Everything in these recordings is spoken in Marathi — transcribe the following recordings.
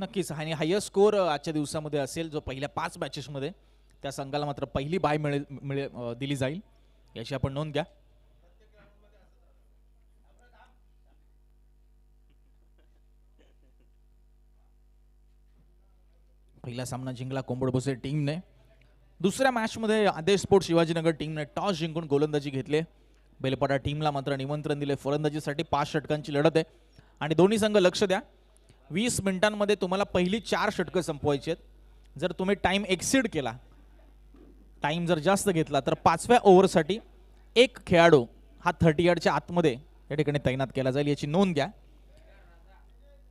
नक्कीच आणि हायर स्कोर आजच्या दिवसामध्ये असेल जो पहिल्या पाच मॅचेसमध्ये त्या संघाला मात्र पहिली बाय मिळेल मिळे दिली जाईल याची आपण नोंद घ्या पहिला सामना जिंकला भोसे टीमने दुसऱ्या मॅचमध्ये आदेश स्पोर्ट शिवाजीनगर टीमने टॉस जिंकून गोलंदाजी घेतले बेलपाडा टीमला मात्र निमंत्रण दिले फलंदाजीसाठी पाच षटकांची लढत आहे आणि दोन्ही संघ लक्ष द्या वीस मिनिटांमध्ये तुम्हाला पहिली चार षटकं संपवायची आहेत जर तुम्ही टाईम एक्सिड केला टाईम जर जास्त घेतला तर पाचव्या ओव्हरसाठी एक खेळाडू हा थर्टी यार्डच्या आतमध्ये या ठिकाणी तैनात केला जाईल याची नोंद घ्या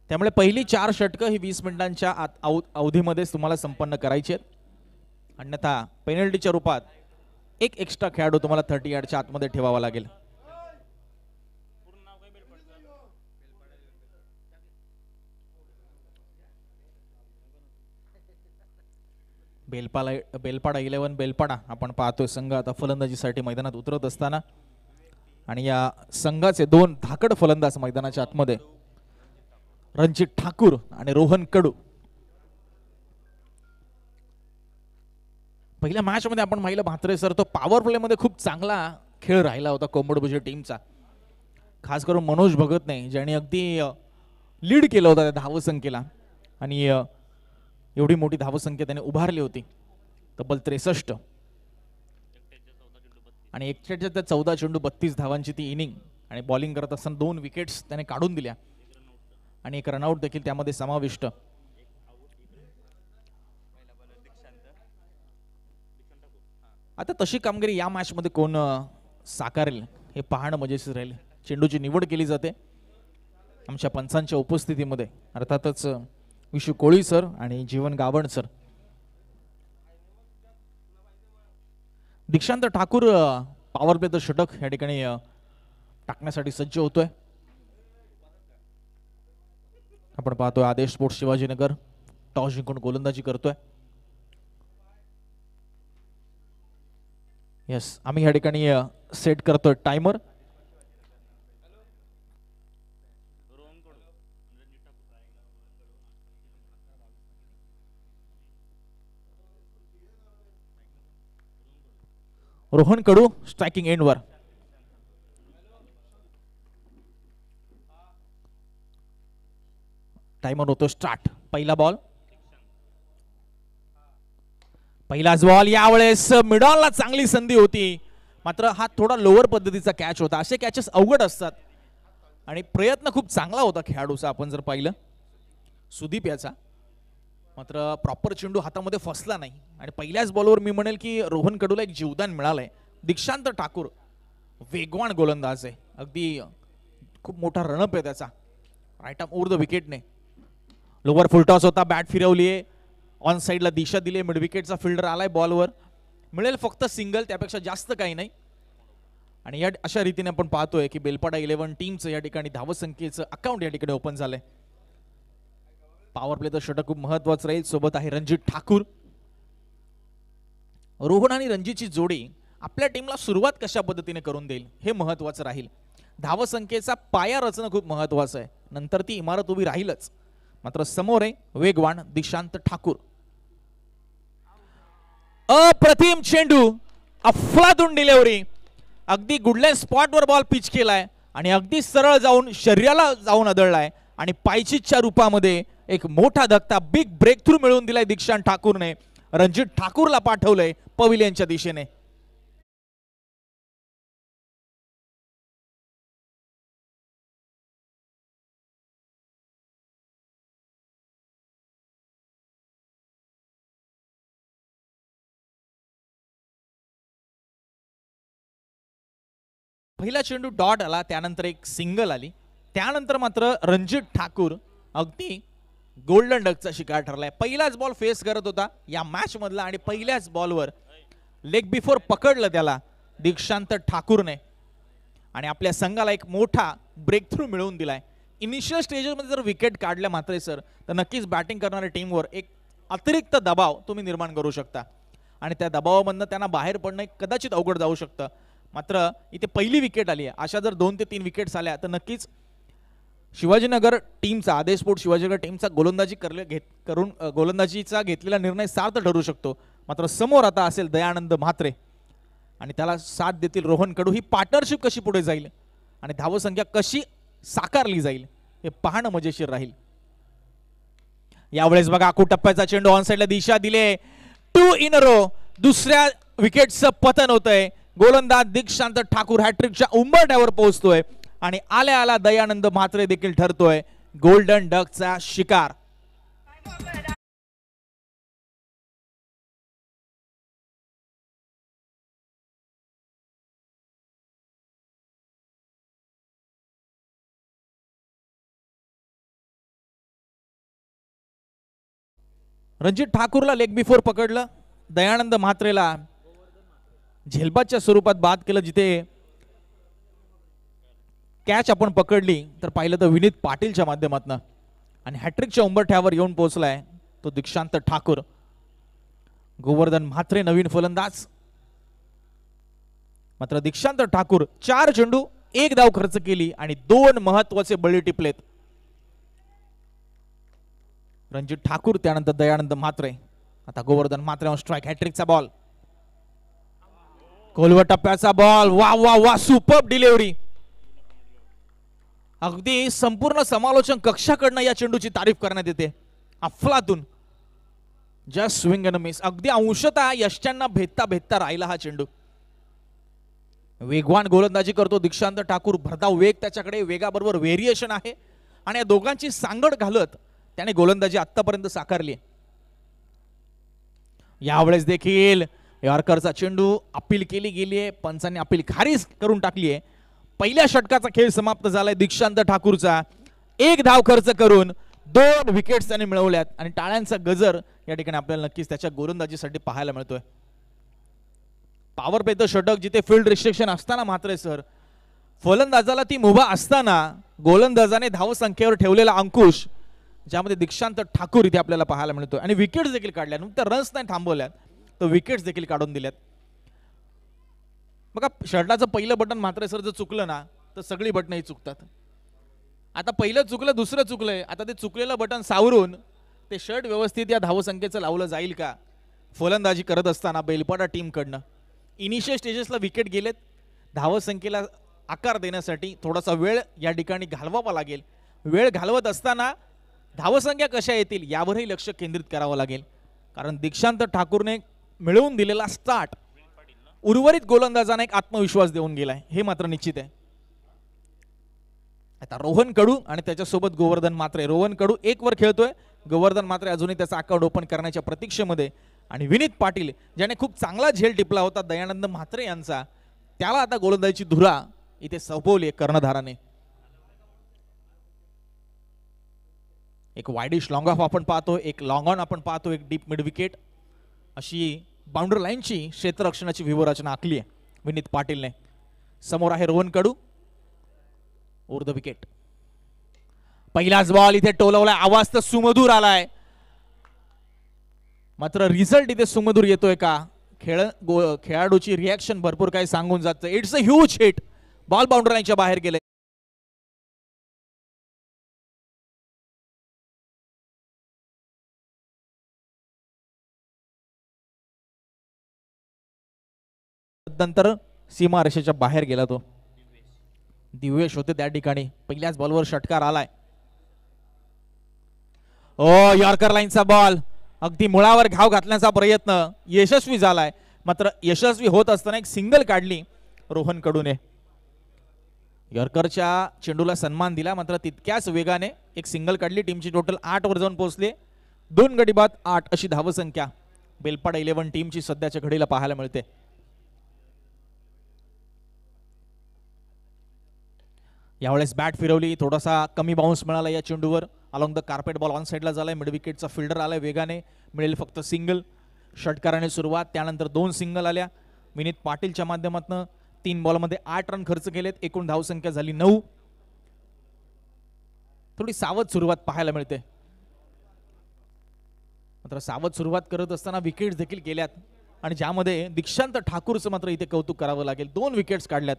त्यामुळे पहिली चार षटकं ही वीस मिनिटांच्या आत आव अवधीमध्येच तुम्हाला संपन्न करायची आहेत अन्यथा पेनल्टीच्या रूपात एक एक्स्ट्रा खेळाडू तुम्हाला थर्टी यार्डच्या आतमध्ये ठेवावा लागेल बेलपाला बेलपाडा इलेवन बेलपाडा आपण पाहतोय संघ आता फलंदाजीसाठी मैदानात उतरत असताना आणि या संघाचे दोन धाकड फलंदाज मैदानाच्या आतमध्ये रणजित ठाकूर आणि रोहन कडू पहिल्या मॅचमध्ये आपण माहिलं भात्रे सर तो पॉवर प्लेमध्ये खूप चांगला खेळ राहिला होता कोंबडभुजे टीमचा खास करून मनोज भगतने ज्यांनी अगदी लीड केलं होतं त्या धावसंख्येला आणि एवढी मोठी धावसंख्या त्याने उभारली होती तब्बल त्रेसष्ट आणि एकशेच्या चौदा चेंडू बत्तीस धावांची ती इनिंग आणि बॉलिंग करत असताना दोन विकेट्स त्याने काढून दिल्या आणि एक रनआउट देखील त्यामध्ये समाविष्ट आता तशी कामगिरी या मॅचमध्ये कोण साकारेल हे पाहणं मजेशीर राहील चेंडूची निवड केली जाते आमच्या पंचांच्या उपस्थितीमध्ये अर्थातच विशू कोळी सर आणि जीवन गावण सर दीक्षांत ठाकूर पॉवर द षटक या ठिकाणी टाकण्यासाठी सज्ज होतोय आपण पाहतोय आदेश स्पोर्ट्स शिवाजीनगर टॉस जिंकून गोलंदाजी करतोय येस आम्ही या ठिकाणी सेट करतोय टायमर रोहन कडू स्ट्रायकिंग वर टायमर होतो स्टार्ट पहिला बॉल पहिलाच बॉल यावेळेस मिडॉलला चांगली संधी होती मात्र हा थोडा लोअर पद्धतीचा कॅच होता असे कॅचेस अवघड असतात आणि प्रयत्न खूप चांगला होता खेळाडूचा आपण जर पाहिलं सुदीप याचा मात्र प्रॉपर चेंडू हातामध्ये फसला नाही आणि पहिल्याच बॉलवर मी म्हणेल की रोहन कडूला एक जीवदान मिळालं आहे दीक्षांत ठाकूर वेगवान गोलंदाज आहे अगदी खूप मोठा रणप आहे त्याचा राईट आम ओर द विकेटने लोवर फुलटॉस होता बॅट फिरवली आहे ऑन साईडला दिशा दिली आहे मिडविकेटचा फिल्डर आलाय बॉलवर मिळेल फक्त सिंगल त्यापेक्षा जास्त काही नाही आणि या अशा रीतीने आपण पाहतोय की बेलपाडा इलेव्हन टीमचं या ठिकाणी धावसंख्येचं अकाउंट या ठिकाणी ओपन झालंय पॉवर तर षटक खूप महत्वाचं राहील सोबत आहे रणजित ठाकूर रोहन आणि रणजितची जोडी आपल्या टीमला सुरुवात कशा पद्धतीने करून देईल हे महत्वाचं राहील धावसंख्येचा पाया रचणं खूप महत्वाचं आहे नंतर ती इमारत उभी राहीलच मात्र समोर आहे वेगवान दिशांत ठाकूर अप्रतिम चेंडू अफलातून डिलेवरी अगदी स्पॉट स्पॉटवर बॉल पिच केलाय आणि अगदी सरळ जाऊन शरीराला जाऊन आदळलाय आणि पायचितच्या रूपामध्ये एक मोठा धक्का बिग ब्रेक थ्रू मिळवून दिलाय दीक्षांत ठाकूरने रणजित ठाकूरला पाठवलंय पविल यांच्या दिशेने पहिला चेंडू डॉट आला त्यानंतर एक सिंगल आली त्यानंतर मात्र रणजित ठाकूर अगदी गोल्डन डकचा शिकार ठरलाय पहिलाच बॉल फेस करत होता या मॅच मधला आणि पहिल्याच बॉलवर लेग बिफोर पकडलं त्याला दीक्षांत ठाकूरने आणि आपल्या संघाला एक मोठा ब्रेक थ्रू मिळवून दिलाय इनिशियल स्टेजेसमध्ये जर विकेट काढल्या मात्र सर तर नक्कीच बॅटिंग करणाऱ्या टीमवर एक अतिरिक्त दबाव तुम्ही निर्माण करू शकता आणि त्या दबावामधनं त्यांना बाहेर पडणं कदाचित अवघड जाऊ शकतं मात्र इथे पहिली विकेट आली आहे अशा जर दोन ते तीन विकेट्स आल्या तर नक्कीच शिवाजीनगर टीमचा आदेशपोट शिवाजीनगर टीमचा गोलंदाजी करले घेत करून गोलंदाजीचा घेतलेला निर्णय सार्थ ठरू शकतो मात्र समोर आता असेल दयानंद म्हात्रे आणि त्याला साथ देतील रोहन कडू ही पार्टनरशिप कशी पुढे जाईल आणि धावसंख्या कशी साकारली जाईल हे पाहणं मजेशीर राहील यावेळेस बघा आखू टप्प्याचा चेंडू ऑन साईडला दिशा दिले टू इन रो दुसऱ्या विकेटचं पतन होतंय गोलंदाज दीक्षांत ठाकूर हॅट्रिकच्या उंबरठ्यावर पोहोचतोय आणि आल्या आला दयानंद म्हात्रे देखील ठरतोय गोल्डन डकचा शिकार रणजित ठाकूरला लेग बिफोर पकडलं दयानंद म्हात्रेला झेलबादच्या स्वरूपात बाद केलं जिथे कॅच आपण पकडली तर पाहिलं तर विनीत पाटीलच्या माध्यमातून आणि हॅट्रिकच्या उंबरठ्यावर येऊन पोहोचलाय तो दीक्षांत ठाकूर गोवर्धन म्हात्रे नवीन फलंदाज मात्र दीक्षांत ठाकूर चार चेंडू एक धाव खर्च केली आणि दोन महत्वाचे बळी टिपलेत रणजित ठाकूर त्यानंतर दयानंद म्हात्रे आता गोवर्धन म्हात्रे स्ट्राईक हॅट्रिकचा बॉल कोलवा टप्प्याचा बॉल वा वा वा सुपर डिलिव्हरी अगदी संपूर्ण समालोचन कक्षाकडनं या चेंडूची तारीफ करण्यात येते अफलातून ज्या स्विंग अँड मिस अगदी अंशतः यशच्यांना भेदता भेदता राहिला हा चेंडू वेगवान गोलंदाजी करतो दीक्षांत ठाकूर भरधाव वेग त्याच्याकडे वेगाबरोबर व्हेरिएशन आहे आणि या दोघांची सांगड घालत त्याने गोलंदाजी आत्तापर्यंत साकारली यावेळेस देखील यॉर्करचा चेंडू अपील केली गेली आहे पंचांनी अपील खारीज करून टाकली आहे पहिल्या षटकाचा खेळ समाप्त झालाय दीक्षांत ठाकूरचा एक धाव खर्च करून दोन विकेट्स त्याने मिळवल्यात आणि टाळ्यांचा गजर या ठिकाणी आपल्याला नक्कीच त्याच्या गोलंदाजीसाठी पाहायला मिळतोय पॉवर पेचं षटक जिथे फील्ड रिस्ट्रिक्शन असताना मात्र सर फलंदाजाला ती मुभा असताना गोलंदाजाने धावसंख्येवर ठेवलेला अंकुश ज्यामध्ये दीक्षांत ठाकूर इथे आपल्याला पाहायला मिळतो आणि विकेट्स देखील काढल्या नुकत्या रन्स नाही थांबवल्यात तर विकेट्स देखील काढून दिल्यात बघा शर्टाचं पहिलं बटन मात्र सर जर चुकलं ना तर सगळी बटनंही चुकतात आता पहिलं चुकलं दुसरं चुकलंय आता ते चुकलेलं बटन सावरून ते शर्ट व्यवस्थित या धावसंख्येचं लावलं जाईल का फलंदाजी करत असताना बेलपाडा टीमकडनं इनिशियल स्टेजेसला विकेट गेलेत धावसंख्येला आकार देण्यासाठी थोडासा वेळ या ठिकाणी घालवावा लागेल वेळ घालवत असताना धावसंख्या कशा येतील यावरही लक्ष केंद्रित करावं लागेल कारण दीक्षांत ठाकूरने मिळवून दिलेला स्टार्ट उर्वरित गोलंदाजाने एक आत्मविश्वास देऊन गेलाय हे मात्र निश्चित आहे आता रोहन कडू आणि त्याच्यासोबत गोवर्धन मात्रे रोहन कडू एक वर खेळतोय गोवर्धन मात्रे अजूनही त्याचा अकाउंट ओपन करण्याच्या प्रतीक्षेमध्ये आणि विनीत पाटील ज्याने खूप चांगला झेल टिपला होता दयानंद म्हात्रे यांचा त्याला आता गोलंदाजीची धुरा इथे सोपवली कर्णधाराने एक वायडिश लॉंग ऑफ आपण पाहतो एक लॉंग ऑन आपण पाहतो एक डीप मिड विकेट अशी बाउंड्री लाईनची क्षेत्ररक्षणाची व्यूहरचना आखली आहे विनीत पाटीलने समोर आहे Rohan Kadu over the wicket पहिलाच बॉल इथे टोलवलाय आवाज तर सुमधूर आलाय मात्र रिझल्ट इथे सुमधूर येतोय का खेळ खेळाडूची रिॲक्शन भरपूर काही सांगून जातं it's a huge hit ball boundary लाईनच्या बाहेर गेले नंतर सीमा रेषेच्या बाहेर गेला तो दिव्यश होते त्या ठिकाणी पहिल्याच बॉलवर षटकार आलाय ओ यॉर्कर लाईनचा बॉल अगदी मुळावर घाव घातल्याचा प्रयत्न यशस्वी झालाय मात्र यशस्वी होत असताना एक सिंगल काढली रोहन कडूने यॉर्करच्या चेंडूला सन्मान दिला मात्र तितक्याच वेगाने एक सिंगल काढली टीमची टोटल आठ वर जाऊन पोहोचले दोन गडीबाद आठ अशी धावसंख्या बेलपाडा इलेव्हन टीमची सध्याच्या घडीला पाहायला मिळते यावेळेस बॅट फिरवली थोडासा कमी बाउन्स मिळाला या चेंडूवर along the carpet ball on साईडला झाला आहे मिड विकेटचा फिल्डर आला वेगाने मिळेल फक्त सिंगल षटकाराने सुरुवात त्यानंतर दोन सिंगल आल्या विनीत पाटीलच्या माध्यमातून तीन बॉलमध्ये आठ रन खर्च केलेत एकूण धावसंख्या झाली नऊ थोडी सावध सुरुवात पाहायला मिळते मात्र सावध सुरुवात करत असताना विकेट्स देखील गेल्यात आणि ज्यामध्ये दीक्षांत ठाकूरचं मात्र इथे कौतुक करावं लागेल दोन विकेट्स काढल्यात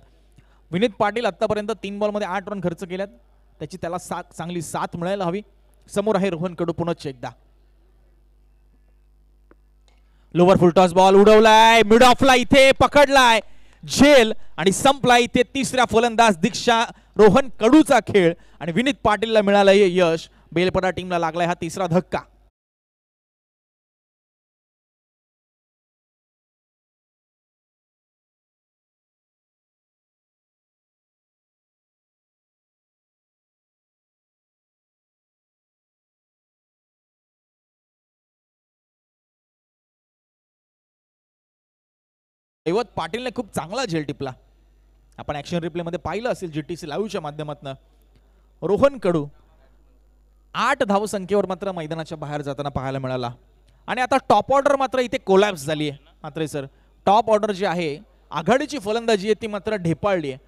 विनीत पाटील आत्तापर्यंत तीन बॉलमध्ये आठ रन खर्च केल्यात त्याची त्याला सा चांगली साथ मिळायला हवी समोर आहे रोहन कडू पुनच एकदा लोवर फुलटॉस बॉल उडवलाय मिड ऑफला इथे पकडलाय झेल आणि संपलाय इथे तिसऱ्या फलंदाज दीक्षा रोहन कडूचा खेळ आणि विनीत पाटीलला मिळालाय यश बेलपडा टीमला लागलाय हा तिसरा धक्का ऐवत पाटीलने खूप चांगला झेल टिपला आपण ॲक्शन रिप्लेमध्ये पाहिलं असेल जी टी सी लाईव्हच्या माध्यमातून रोहन कडू आठ धावसंख्येवर मात्र मैदानाच्या बाहेर जाताना पाहायला मिळाला आणि आता टॉप ऑर्डर मात्र इथे कोलॅप्स झाली आहे मात्र सर टॉप ऑर्डर जी आहे आघाडीची फलंदाजी आहे ती मात्र ढेपाळली आहे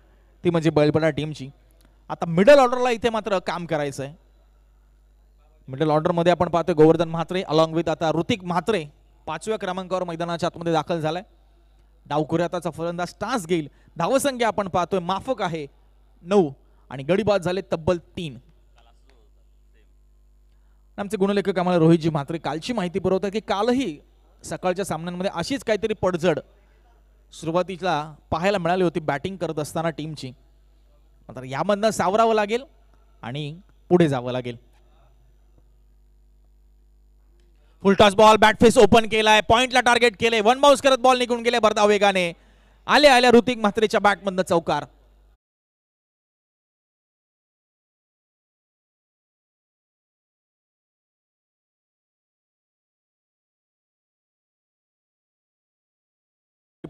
ती म्हणजे बैलपडा टीमची आता मिडल ऑर्डरला इथे मात्र काम करायचं आहे मिडल मध्ये आपण पाहतो गोवर्धन म्हात्रे अलॉंग विथ आता ऋतिक म्हात्रे पाचव्या क्रमांकावर मैदानाच्या आतमध्ये दाखल झालाय डावखुऱ्याताचा फलंदाज तास घेईल धावसंख्या आपण पाहतोय माफक आहे नऊ आणि गडीबाद झाले तब्बल तीन आमचे गुणलेखक आम्हाला रोहितजी मात्र कालची माहिती पुरवतात की कालही सकाळच्या सामन्यांमध्ये अशीच काहीतरी पडझड सुरुवातीला पाहायला मिळाली होती बॅटिंग करत असताना टीमची मात्र यामधनं सावरावं लागेल आणि पुढे जावं लागेल full toss ball bat face open केलाय पॉइंटला टार्गेट केले वन बाउन्स करत बॉल निघून गेले भरधा वेगाने आले आल्या ऋतिक म्हात्रेच्या बॅटमधनं चौकार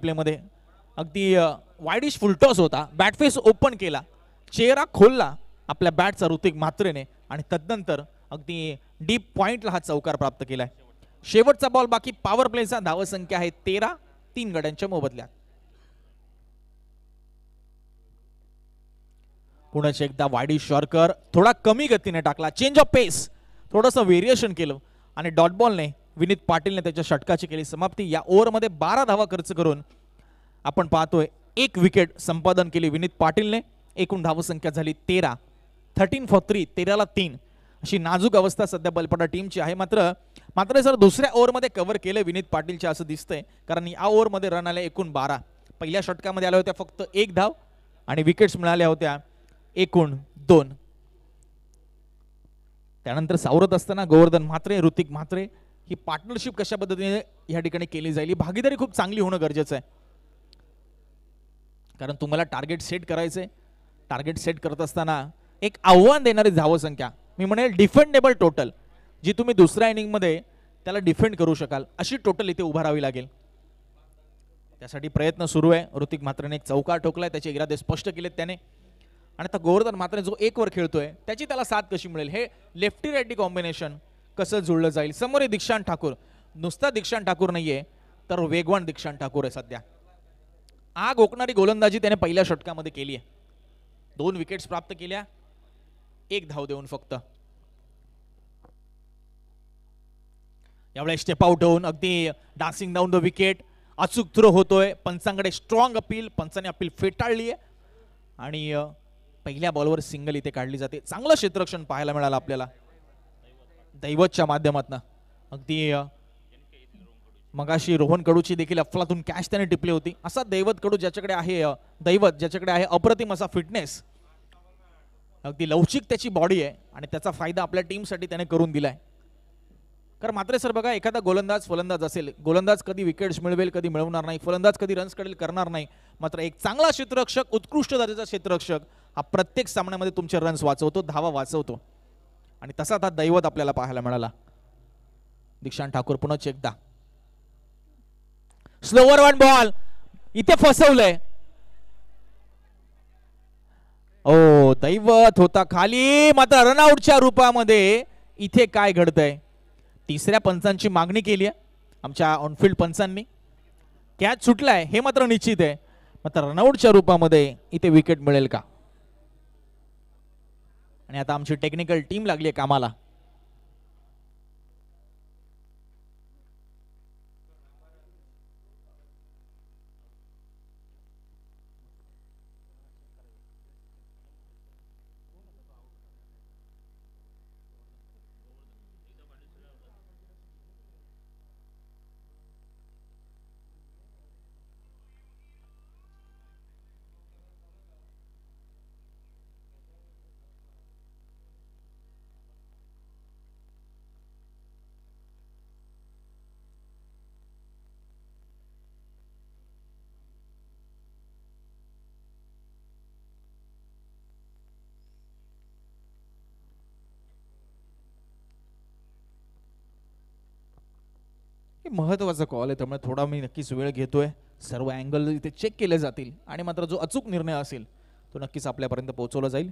प्लेमध्ये अगदी वाईडिश फुलटॉस होता बॅट फेस ओपन केला चेहरा खोलला आपल्या बॅटचा ऋतिक म्हात्रेने आणि तदनंतर अगदी डीप पॉइंटला हा चौकार प्राप्त केलाय शेवटचा बॉल बाकी पॉवर प्लेचा धावसंख्या आहे तेरा तीन गड्यांच्या मोबदल्यात पुण्याचे एकदा वाडी शॉरकर थोडा कमी गतीने टाकला चेंज ऑफ पेस थोडस व्हेरिएशन केलं आणि डॉट बॉलने विनीत पाटीलने त्याच्या षटकाची केली समाप्ती या ओव्हरमध्ये बारा धावा खर्च करून आपण पाहतोय एक विकेट संपादन केली विनीत पाटीलने एकूण धावसंख्या झाली तेरा थर्टीन फॉर थ्री तेराला तीन अशी नाजूक अवस्था सध्या बलपडा टीमची आहे मात्र मात्र सर दुसऱ्या ओव्हरमध्ये कव्हर केलं विनीत पाटीलच्या असं दिसतंय कारण या ओव्हरमध्ये रन आले एकूण बारा पहिल्या षटकामध्ये आल्या होत्या फक्त एक धाव आणि विकेट्स मिळाल्या होत्या एकूण दोन त्यानंतर सावरत असताना गोवर्धन म्हात्रे ऋतिक म्हात्रे ही पार्टनरशिप कशा पद्धतीने या ठिकाणी केली जाईल भागीदारी खूप चांगली होणं गरजेचं आहे कारण तुम्हाला टार्गेट सेट करायचंय टार्गेट सेट करत असताना एक आव्हान देणारी धावसंख्या मी म्हणेल डिफेंडेबल टोटल जी तुम्ही दुसऱ्या इनिंगमध्ये त्याला डिफेंड करू शकाल अशी टोटल इथे उभारावी लागेल त्यासाठी प्रयत्न सुरू आहे ऋतिक मात्रेने एक चौकार ठोकलाय त्याचे इरादे स्पष्ट केलेत त्याने आणि आता गोवर्धन मात्रे जो एक वर खेळतोय त्याची त्याला साथ कशी मिळेल हे लेफ्टी राईटी कॉम्बिनेशन कसं जुळलं जाईल समोर दीक्षांत ठाकूर नुसता दीक्षांत ठाकूर नाहीये तर वेगवान दीक्षांत ठाकूर आहे सध्या आग ओकणारी गोलंदाजी त्याने पहिल्या षटकामध्ये केली आहे दोन विकेट्स प्राप्त केल्या एक धाव देऊन फक्त यावेळेस स्टेप आउट होऊन अगदी डान्सिंग डाऊन द विकेट अचूक थ्रो होतोय पंचांकडे स्ट्रॉंग अपील पंचाने अपील फेटाळली आहे आणि पहिल्या बॉलवर सिंगल इथे काढली जाते चांगलं क्षेत्रक्षण पाहायला मिळालं आपल्याला दैवतच्या माध्यमातनं अगदी मगाशी रोहन कडूची देखील अफलातून कॅश त्याने टिपली होती असा दैवत कडू ज्याच्याकडे आहे दैवत ज्याच्याकडे आहे अप्रतिम असा फिटनेस अगदी लवचिक त्याची बॉडी आहे आणि त्याचा फायदा आपल्या टीमसाठी त्याने करून दिलाय कारण मात्र सर बघा एखादा गोलंदाज फलंदाज असेल गोलंदाज कधी विकेट्स मिळवेल कधी मिळवणार नाही फलंदाज कधी रन्स कडेल करणार नाही मात्र एक चांगला क्षेत्ररक्षक उत्कृष्ट दर्जाचा क्षेत्ररक्षक हा प्रत्येक सामन्यामध्ये तुमचे रन्स वाचवतो धावा वाचवतो आणि तसा हा दैवत आपल्याला पाहायला मिळाला दीक्षांत ठाकूर पुन्हा एकदा स्लोवर वन बॉल इथे फसवलंय ओ दैवत होता खाली मात्र रनआउटच्या रूपामध्ये इथे काय घडतंय तिसऱ्या पंचांची मागणी केली आहे आमच्या ऑनफिल्ड पंचांनी कॅच सुटला आहे हे मात्र निश्चित आहे मात्र रनआउटच्या रूपामध्ये इथे विकेट मिळेल का आणि आता आमची टेक्निकल टीम लागली आहे कामाला महत्वाचा कॉल आहे त्यामुळे थोडा मी नक्कीच वेळ घेतोय सर्व अँगल इथे चेक केले जातील आणि मात्र जो अचूक निर्णय असेल तो नक्कीच आपल्यापर्यंत पोहोचवला जाईल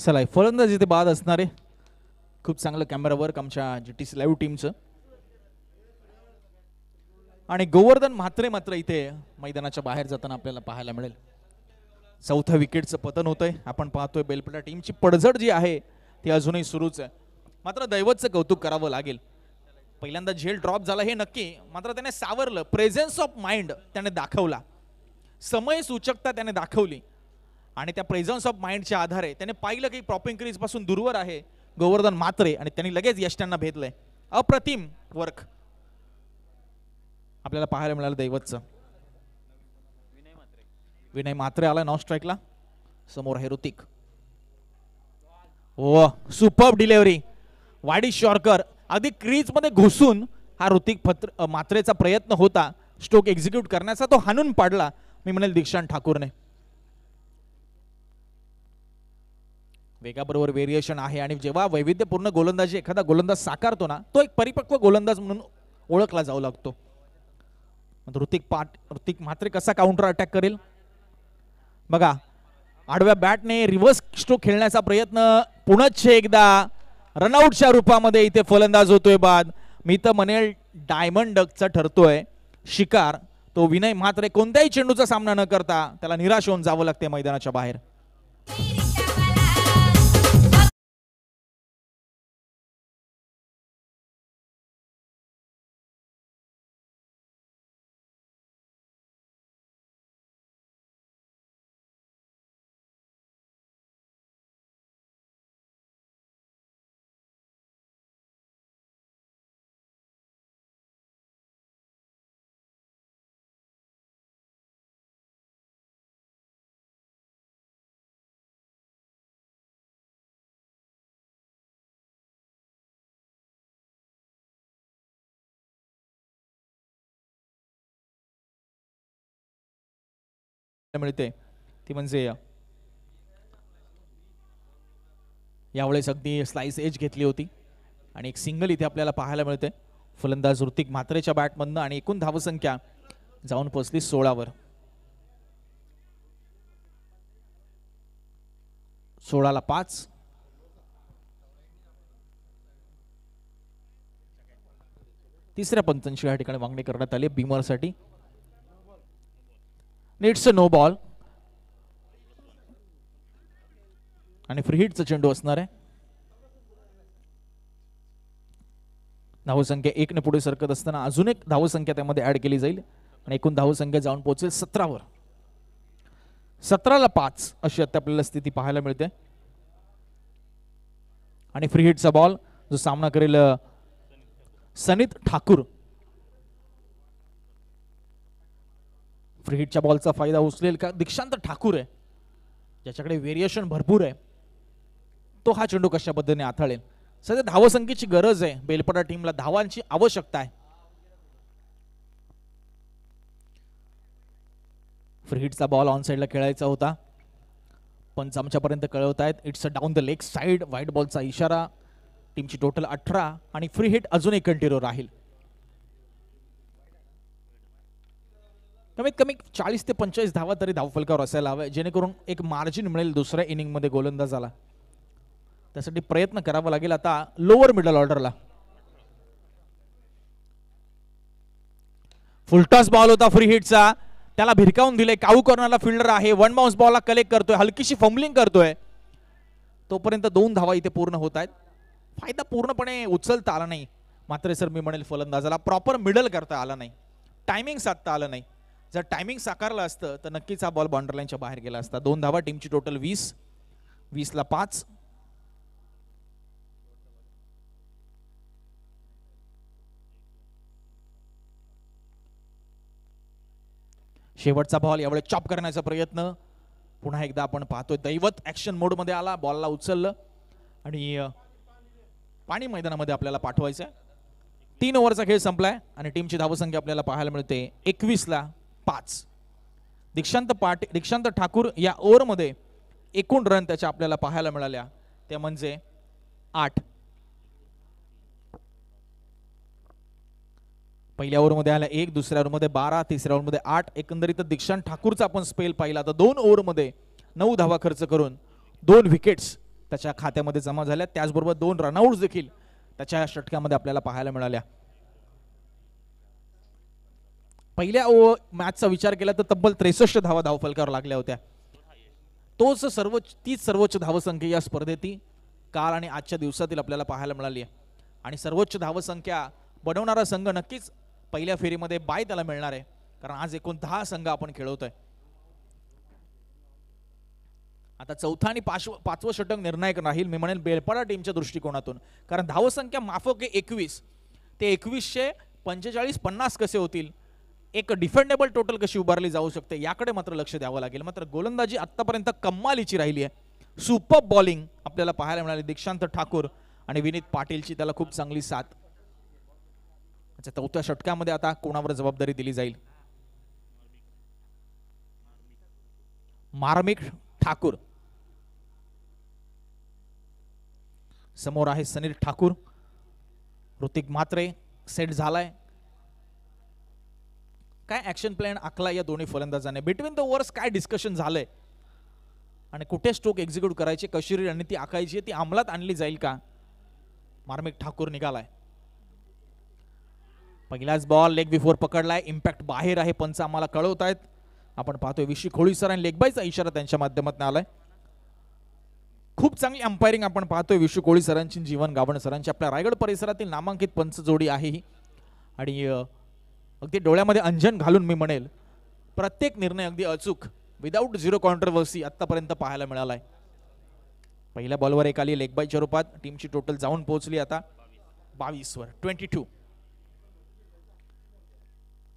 चला फलंदाजी ते बाद असणारे खूप चांगलं कॅमेरा वर्क आमच्या जी टी सी लाईव्ह टीमचं आणि गोवर्धन म्हात्रे मात्र इथे मैदानाच्या बाहेर जाताना आपल्याला पाहायला मिळेल चौथ्या विकेटचं पतन होतंय आपण पाहतोय बेलपटा टीमची पडझड जी आहे ती अजूनही सुरूच आहे मात्र दैवतचं कौतुक करावं लागेल पहिल्यांदा झेल ड्रॉप झाला हे नक्की मात्र त्याने सावरलं प्रेझेन्स ऑफ माइंड त्याने दाखवला समय सूचकता त्याने दाखवली आणि त्या प्रेझन्स ऑफ माइंडच्या आधारे त्याने पाहिलं की प्रॉपिंग पासून दूरवर आहे गोवर्धन मात्रे आणि त्यांनी लगेच यष्ट्यांना भेदलंय अप्रतिम वर्क आपल्याला पाहायला मिळालं दैवतचं विनय मात्रे विनय मात्रे आला नॉन स्ट्राईकला समोर आहे ऋतिक व सुपर डिलेव्हरी वाडी शॉर्कर अगदी मध्ये घुसून हा ऋतिक फत्र मात्रेचा प्रयत्न होता स्ट्रोक एक्झिक्यूट करण्याचा तो हाणून पाडला मी म्हणेल दीक्षांत ठाकूरने वेगाबरोबर व्हेरिएशन आहे आणि जेव्हा वैविध्यपूर्ण गोलंदाजी एखादा गोलंदाज साकारतो ना तो एक परिपक्व गोलंदाज म्हणून ओळखला जाऊ लागतो ऋतिक पाट ऋतिक मात्रे कसा काउंटर अटॅक करेल बघा आडव्या बॅटने रिव्हर्स स्ट्रोक खेळण्याचा प्रयत्न पुनश्च एकदा रनआउटच्या रूपामध्ये इथे फलंदाज होतोय बाद मी तर म्हणेल डायमंड डकचा ठरतोय शिकार तो विनय म्हात्रे कोणत्याही चेंडूचा सामना न करता त्याला निराश होऊन जावं लागते मैदानाच्या बाहेर मिळते ती म्हणजे यावेळेस अगदी स्लाइस एज घेतली होती आणि एक सिंगल इथे आपल्याला पाहायला मिळते फलंदाज ऋतिक मात्रेच्या बॅटमधनं आणि एकूण धावसंख्या जाऊन पोहोचली सोळावर सोळाला पाच तिसऱ्या पंचांशी या ठिकाणी मागणी करण्यात आली बीमरसाठी नीड्स अ नो बॉल आणि फ्री हिटचा चेंडू असणार आहे धावसंख्या एकने पुढे सरकत असताना अजून एक धावसंख्या त्यामध्ये ऍड केली जाईल आणि एकूण धावसंख्या जाऊन पोहोचेल सतरावर सतराला पाच अशी आता आपल्याला स्थिती पाहायला मिळते आणि फ्री हिटचा बॉल जो सामना करेल सनित ठाकूर फ्री हिटच्या बॉलचा फायदा उचलेल का दीक्षांत ठाकूर आहे ज्याच्याकडे व्हेरिएशन भरपूर आहे तो हा चेंडू कशा पद्धतीने आथळेल सध्या धावसंख्येची गरज आहे बेलपडा टीमला धावांची आवश्यकता आहे हिटचा बॉल ऑन साईडला खेळायचा होता पंच आमच्यापर्यंत कळवत आहेत it's a down the leg side wide बॉलचा इशारा टीमची टोटल अठरा आणि फ्री हिट अजून एक कंटिन्यू राहील कमीत कमी चाळीस ते पंचेचाळीस धावा तरी धावफलकावर असायला हवं जेणेकरून एक मार्जिन मिळेल दुसऱ्या इनिंगमध्ये गोलंदाजाला त्यासाठी प्रयत्न करावा लागेल आता लोअर मिडल ऑर्डरला फुलटॉस बॉल होता फ्री हिटचा त्याला भिरकावून दिले काऊ कॉर्नरला फिल्डर आहे वन बाउन्स बॉलला कलेक्ट करतोय हलकीशी फंबलिंग करतोय तोपर्यंत दोन धावा इथे पूर्ण होत आहेत फायदा पूर्णपणे उचलता आला नाही मात्र सर मी म्हणेल फलंदाजाला प्रॉपर मिडल करता आला नाही टायमिंग साधता आलं नाही जर टायमिंग साकारलं असतं तर नक्कीच हा बॉल बाउंड्रीलाईनच्या बाहेर गेला असता दोन धावा टीमची टोटल वीस वीसला पाच शेवटचा बॉल यावेळेस चॉप करण्याचा प्रयत्न पुन्हा एकदा आपण पाहतोय दैवत ऍक्शन मोडमध्ये आला बॉलला उचललं आणि पाणी मैदानामध्ये आपल्याला पाठवायचं तीन ओव्हरचा खेळ संपलाय आणि टीमची धावसंख्या आपल्याला पाहायला मिळते एकवीसला पाच दीक्षांत पाट दीक्षांत ठाकूर या ओव्हरमध्ये एकूण रन त्याच्या आपल्याला पाहायला मिळाल्या त्या म्हणजे आठ पहिल्या ओव्हरमध्ये आला एक दुसऱ्या ओव्हरमध्ये बारा तिसऱ्या ओव्हरमध्ये आठ एकंदरीत दीक्षांत ठाकूरचा आपण स्पेल पाहिला तर दोन ओव्हरमध्ये नऊ धावा खर्च करून दोन विकेट्स त्याच्या खात्यामध्ये जमा झाल्या त्याचबरोबर दोन रनआउट्स देखील त्याच्या षटकामध्ये आपल्याला पाहायला मिळाल्या पहिल्या ओ मॅचचा विचार केला तर तब्बल त्रेसष्ट धावा धावफलकावर लागल्या होत्या तोच सर्वोच्च तीच सर्वोच्च धावसंख्या या स्पर्धेतील काल आणि आजच्या दिवसातील आपल्याला पाहायला मिळाली आहे आणि सर्वोच्च धावसंख्या बनवणारा संघ नक्कीच पहिल्या फेरीमध्ये बाय त्याला मिळणार आहे कारण आज एकूण दहा संघ आपण खेळवतोय आता चौथा आणि पाचव पाचवं षटक निर्णायक राहील मी म्हणेल बेळपाडा टीमच्या दृष्टिकोनातून कारण धावसंख्या माफक एकवीस ते एकवीसशे पंचेचाळीस पन्नास कसे होतील एक डिफेंडेबल टोटल कशी उभारली जाऊ शकते याकडे मात्र लक्ष द्यावं लागेल मात्र गोलंदाजी आत्तापर्यंत कम्मालीची राहिली आहे सुपर बॉलिंग आपल्याला पाहायला मिळाली दीक्षांत ठाकूर आणि विनीत पाटीलची त्याला खूप चांगली साथ अच्छा चौथ्या षटकामध्ये आता कोणावर जबाबदारी दिली जाईल मार्मिक ठाकूर समोर आहे सनील ठाकूर ऋतिक मात्रे सेट झालाय काय ॲक्शन प्लॅन आखला या दोन्ही फलंदाजाने बिटवीन द ओवर्स काय डिस्कशन आहे आणि कुठे स्ट्रोक एक्झिक्यूट करायचे कशी रणनीती ती आखायची ती अंमलात आणली जाईल का मार्मिक ठाकूर निघालाय पहिलाच बॉल लेग बिफोर पकडलाय इम्पॅक्ट बाहेर आहे पंच आम्हाला कळवत आहेत आपण पाहतोय विशी खोळी सर आणि लेगबाईचा इशारा त्यांच्या माध्यमातून आलाय खूप चांगली अंपायरिंग आपण पाहतोय विशू कोळी सरांची जीवन गाभण सरांची आपल्या रायगड परिसरातील नामांकित पंच जोडी आहे ही आणि अगदी डोळ्यामध्ये अंजन घालून मी म्हणेल प्रत्येक निर्णय अगदी अचूक विदाऊट झिरो कॉन्ट्रवर्सी आत्तापर्यंत पाहायला मिळाला आहे पहिल्या बॉलवर एक आली बाईच्या रूपात टीमची टोटल जाऊन पोहोचली आता बावीसवर ट्वेंटी टू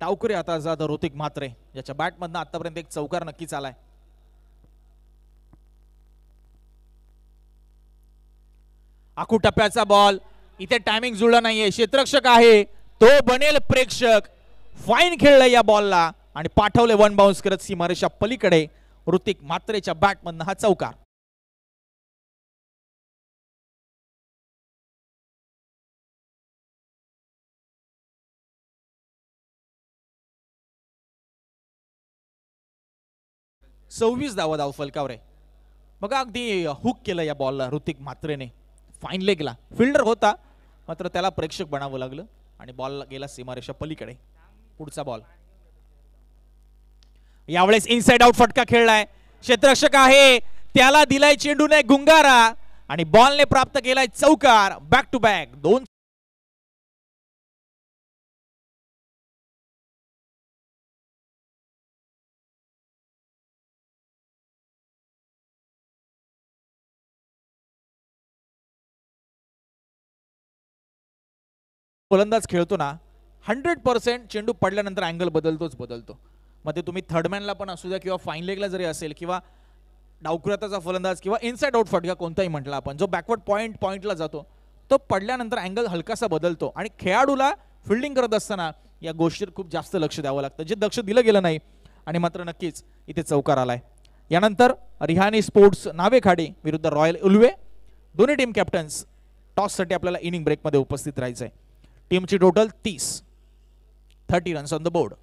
टावकरे आता जात ऋतिक म्हात्रे ज्याच्या बॅटमधनं आतापर्यंत एक चौकार नक्कीच आलाय आखू टप्प्याचा बॉल इथे टायमिंग जुळला नाहीये क्षेत्रक्षक आहे तो बनेल प्रेक्षक फाईन खेळलं या बॉलला आणि पाठवले वन बाउन्स करत सीमारेषा पलीकडे ऋतिक मात्रेच्या बॅटमधनं हा चौकार सव्वीस दावा धाव फलकावरे बघा अगदी हुक केलं या बॉलला ऋतिक मात्रेने फाईन लेगला फिल्डर होता मात्र त्याला प्रेक्षक बनावं लागलं आणि बॉल गेला सीमारेषा पलीकडे पुढचा बॉल यावेळेस इनसाइड आउट फटका खेळलाय क्षेत्रक्षक आहे त्याला दिलाय चेंडून गुंगारा आणि बॉलने प्राप्त केलाय चौकार बॅक टू बॅक दोन फलंदाज खेळतो ना हंड्रेड पर्सेंट चेंडू पडल्यानंतर अँगल बदलतोच बदलतो मग ते तुम्ही थर्डमॅनला पण असू द्या किंवा फाईन लेगला जरी असेल किंवा डावकुराताचा फलंदाज किंवा इनसाईड आउट फटका कोणताही म्हटला आपण जो बॅकवर्ड पॉईंट पॉईंटला जातो तो पडल्यानंतर अँगल हलकासा बदलतो आणि खेळाडूला फिल्डिंग करत असताना या गोष्टीवर खूप जास्त लक्ष द्यावं लागतं जे लक्ष दिलं गेलं नाही आणि मात्र नक्कीच इथे चौकार आलाय यानंतर रिहानी स्पोर्ट्स नावेखाडी विरुद्ध रॉयल उल्वे दोन्ही टीम कॅप्टन्स टॉससाठी आपल्याला इनिंग ब्रेकमध्ये उपस्थित राहायचं आहे टीमची टोटल तीस thirty runs on the board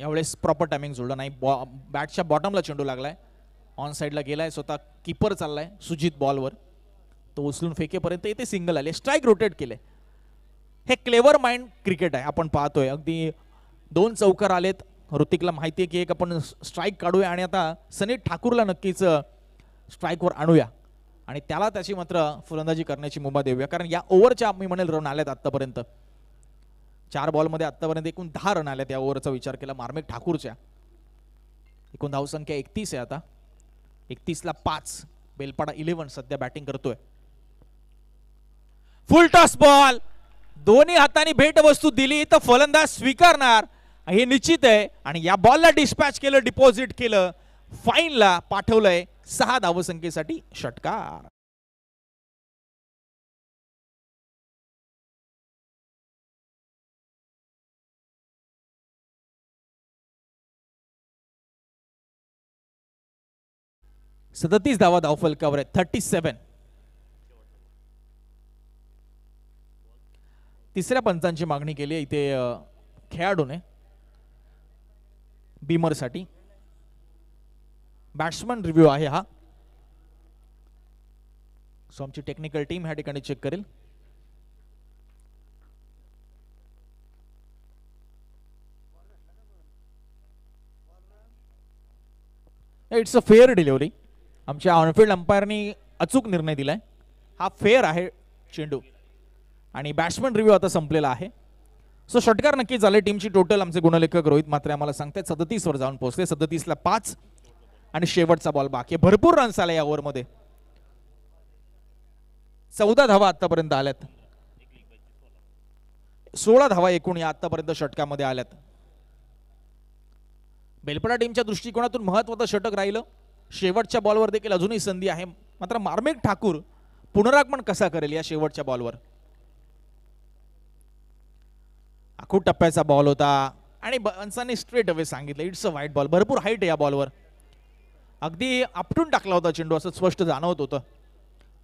यावेळेस प्रॉपर टायमिंग जुळलं नाही बॉ बॅटच्या बॉटमला चेंडू लागलाय ऑन साईडला गेलाय स्वतः किपर चाललाय सुजित बॉलवर तो उचलून फेकेपर्यंत इथे सिंगल आले स्ट्राईक रोटेट केले हे क्लेवर माइंड क्रिकेट आहे आपण पाहतोय अगदी दोन चौकर आलेत ऋतिकला माहिती आहे की एक आपण स्ट्राईक काढूया आणि आता सनी ठाकूरला नक्कीच स्ट्राईकवर आणूया आणि त्याला त्याची मात्र फुलंदाजी करण्याची मुभा देऊया कारण या ओव्हरच्या मी म्हणेल रन आल्यात आत्तापर्यंत चार मध्ये आत्तापर्यंत एकूण दहा रन आल्या त्या ओव्हरचा विचार केला मार्मिक ठाकूरच्या एकूण धावसंख्या एकतीस आहे आता ला पाच बेलपाडा इलेव्हन सध्या बॅटिंग करतोय फुल टॉस बॉल दोन्ही हाताने भेटवस्तू दिली तर फलंदाज स्वीकारणार हे निश्चित आहे आणि या बॉलला डिस्पॅच केलं डिपॉझिट केलं फाईनला पाठवलंय सहा धावसंख्येसाठी षटकार सदतीस धावा धावफलकावर आहे थर्टी सेवन तिसऱ्या पंचांची मागणी केली आहे इथे खेळाडूने बीमरसाठी बॅट्समन रिव्ह्यू आहे हा सो आमची टेक्निकल टीम ह्या ठिकाणी चेक करेल इट्स अ फेअर डिलिव्हरी आमच्या ऑनफिल्ड अंपायरनी अचूक निर्णय दिलाय हा फेअर आहे चेंडू आणि बॅट्समन रिव्ह्यू आता संपलेला आहे सो षटकार नक्की झाले टीमची टोटल आमचे गुणलेखक रोहित मात्र आम्हाला सांगतात सदतीसवर जाऊन पोहोचले सदतीसला पाच आणि शेवटचा बॉल बाकी भरपूर रन्स आले या ओव्हरमध्ये चौदा धावा आतापर्यंत आल्यात सोळा धावा एकूण या आतापर्यंत षटकामध्ये आल्यात बेलपडा टीमच्या दृष्टिकोनातून महत्वाचं षटक राहिलं शेवटच्या बॉलवर देखील अजूनही संधी आहे मात्र मार्मिक ठाकूर पुनरागमन कसा करेल या शेवटच्या बॉलवर आखूड टप्प्याचा बॉल होता आणि बन्साने स्ट्रेट अवे सांगितलं इट्स अ वाईट बॉल भरपूर हाईट आहे या बॉलवर अगदी आपटून टाकला होता चेंडू असं स्पष्ट जाणवत होतं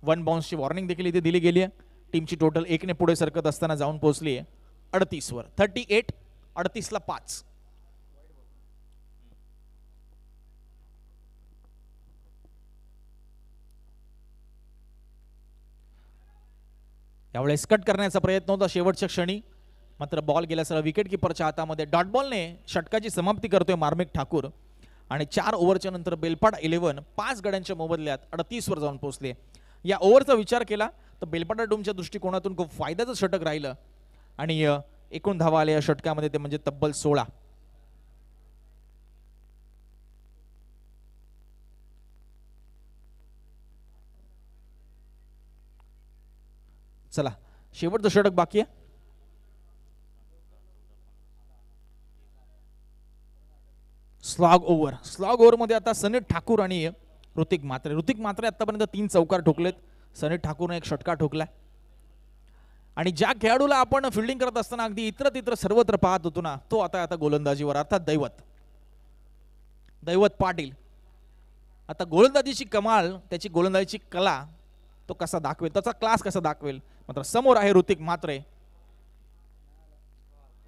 वन बाउन्सची वॉर्निंग देखील इथे दिली गेली आहे टीमची टोटल एकने पुढे सरकत असताना जाऊन पोहोचली आहे अडतीसवर थर्टी एट अडतीसला पाच यावेळेस कट करण्याचा प्रयत्न होता शेवटच्या क्षणी मात्र बॉल गेला सर विकेट किपरच्या हातामध्ये डॉट बॉलने षटकाची समाप्ती करतोय मार्मिक ठाकूर आणि चार ओव्हरच्या नंतर बेलपाट इलेव्हन पाच गड्यांच्या मोबदल्यात अडतीसवर जाऊन पोहोचले या ओव्हरचा विचार केला तर बेलपाडा डूमच्या दृष्टिकोनातून खूप फायद्याचं षटक राहिलं आणि एकूण धावा आले या षटकामध्ये ते म्हणजे तब्बल सोळा चला शेवटचं षटक बाकी आहे स्लॉग ओव्हर स्लॉग ओव्हरमध्ये आता सनीत ठाकूर आणि ऋतिक मात्रे ऋतिक मात्रे आतापर्यंत तीन चौकार ठोकलेत सनीत ठाकूरने एक षटकार ठोकलाय आणि ज्या खेळाडूला आपण फिल्डिंग करत असताना अगदी इतर तित्र सर्वत्र पाहत होतो ना तो आता आता गोलंदाजीवर अर्थात दैवत दैवत पाटील आता गोलंदाजीची कमाल त्याची गोलंदाजीची कला तो कसा दाखवेल त्याचा क्लास कसा दाखवेल मात्र समोर आहे ऋतिक मात्रे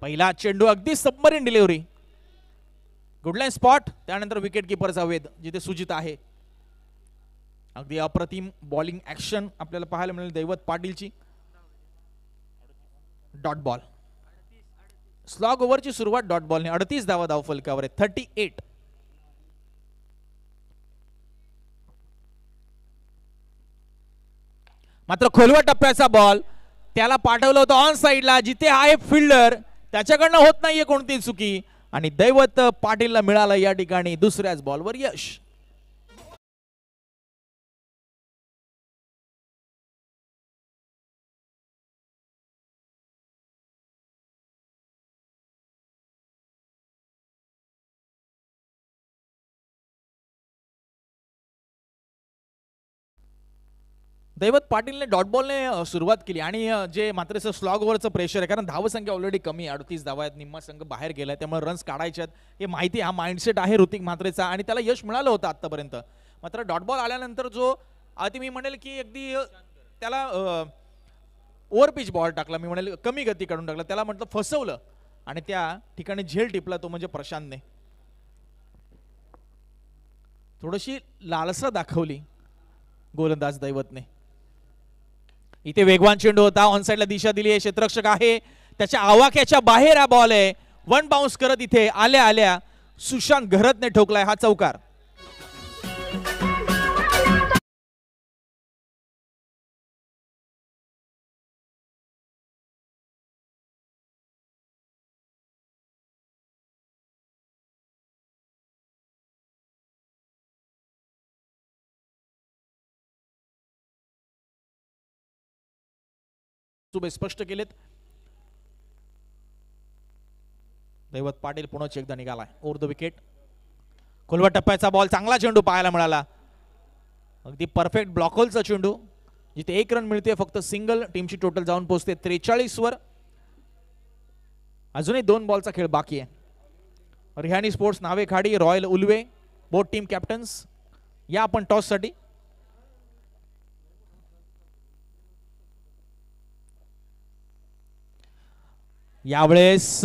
पहिला चेंडू अगदी सबमरीन डिलिव्हरी गुडलाईन स्पॉट त्यानंतर विकेट किपरचा वेध जिथे सुजित आहे अगदी अप्रतिम बॉलिंग ऍक्शन आपल्याला पाहायला मिळेल दैवत पाटीलची डॉट बॉल स्लॉग ओव्हरची सुरुवात डॉट बॉलने अडतीस धावा धाव फलकावर आहे थर्टी एट मात्र खोलवर टप्प्याचा बॉल त्याला पाठवलं होतं ऑन साईडला जिथे आहे फिल्डर त्याच्याकडनं होत नाहीये कोणती चुकी आणि दैवत पाटीलला मिळालं या ठिकाणी दुसऱ्याच बॉलवर यश दैवत पाटीलने डॉटबॉलने सुरुवात केली आणि जे मात्र ओव्हरचं प्रेशर आहे कारण धावसंख्या ऑलरेडी कमी आहे अडतीस धावा आहेत निम्मा संघ बाहेर गेलाय त्यामुळे रन्स काढायचे आहेत हे माहिती हा माइंडसेट आहे ऋतिक मात्रेचा आणि त्याला यश मिळालं होतं आत्तापर्यंत मात्र डॉटबॉल आल्यानंतर जो आधी मी म्हणेल की अगदी त्याला ओव्हर पिच बॉल टाकला मी म्हणेल कमी गती काढून टाकला त्याला म्हटलं फसवलं आणि त्या ठिकाणी झेल टिपला तो म्हणजे प्रशांतने थोडीशी लालसा दाखवली गोलंदाज दैवतने इथे वेगवान चेंडू होता ऑन साईडला दिशा दिली आहे क्षेत्रक्षक आहे त्याच्या आवाक्याच्या बाहेर हा बॉल आहे वन बाउन्स करत इथे आल्या आल्या सुशांत घरतने ठोकलाय हा चौकार तुम्ही स्पष्ट केलेत दैवत पाटील पुन्हा एकदा निघालाय ओर द विकेट खोलवा टप्प्याचा बॉल चांगला चेंडू पाहायला मिळाला अगदी परफेक्ट होलचा चेंडू जिथे एक रन मिळते फक्त सिंगल टीमची टोटल जाऊन पोहोचते त्रेचाळीसवर अजूनही दोन बॉलचा खेळ बाकी आहे रिहाणी स्पोर्ट्स नावे खाडी royal Ulwe boat team captains या आपण टॉससाठी यावेळेस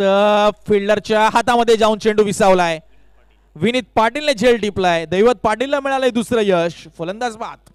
फिल्डरच्या हातामध्ये जाऊन चेंडू विसावलाय विनीत पाटीलने झेल टिपलाय दैवत पाटीलला मिळालंय दुसरं यश फलंदाज बात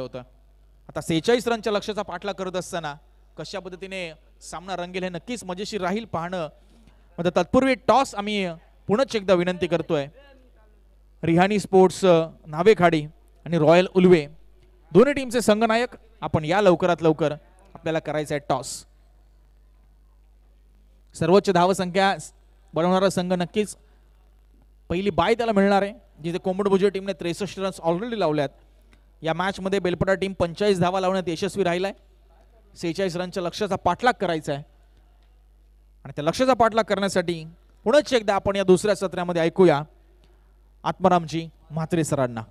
होतं आता सेहेचाळीस रनच्या लक्ष्याचा पाठला करत असताना कशा पद्धतीने सामना रंगेल हे नक्कीच मजेशीर राहील पाहणं मग तत्पूर्वी टॉस आम्ही पुनच एकदा विनंती करतोय रिहाणी स्पोर्ट्स नावे खाडी आणि रॉयल उलवे दोन्ही टीमचे संघनायक आपण या लवकरात लवकर आपल्याला करायचा आहे टॉस सर्वोच्च धावसंख्या बनवणारा संघ नक्कीच पहिली बाय त्याला मिळणार आहे जिथे कोंबडभुजी टीमने त्रेसष्ट रन्स ऑलरेडी लावल्यात या मॅचमध्ये बेलपटा टीम पंचेचाळीस धावा लावण्यात यशस्वी राहिला आहे सेहेचाळीस रनच्या लक्ष्याचा पाठलाग करायचा आहे आणि त्या लक्ष्याचा पाठलाग करण्यासाठी पुनश्च एकदा आपण या दुसऱ्या सत्रामध्ये ऐकूया आत्मारामजी म्हात्रे सरांना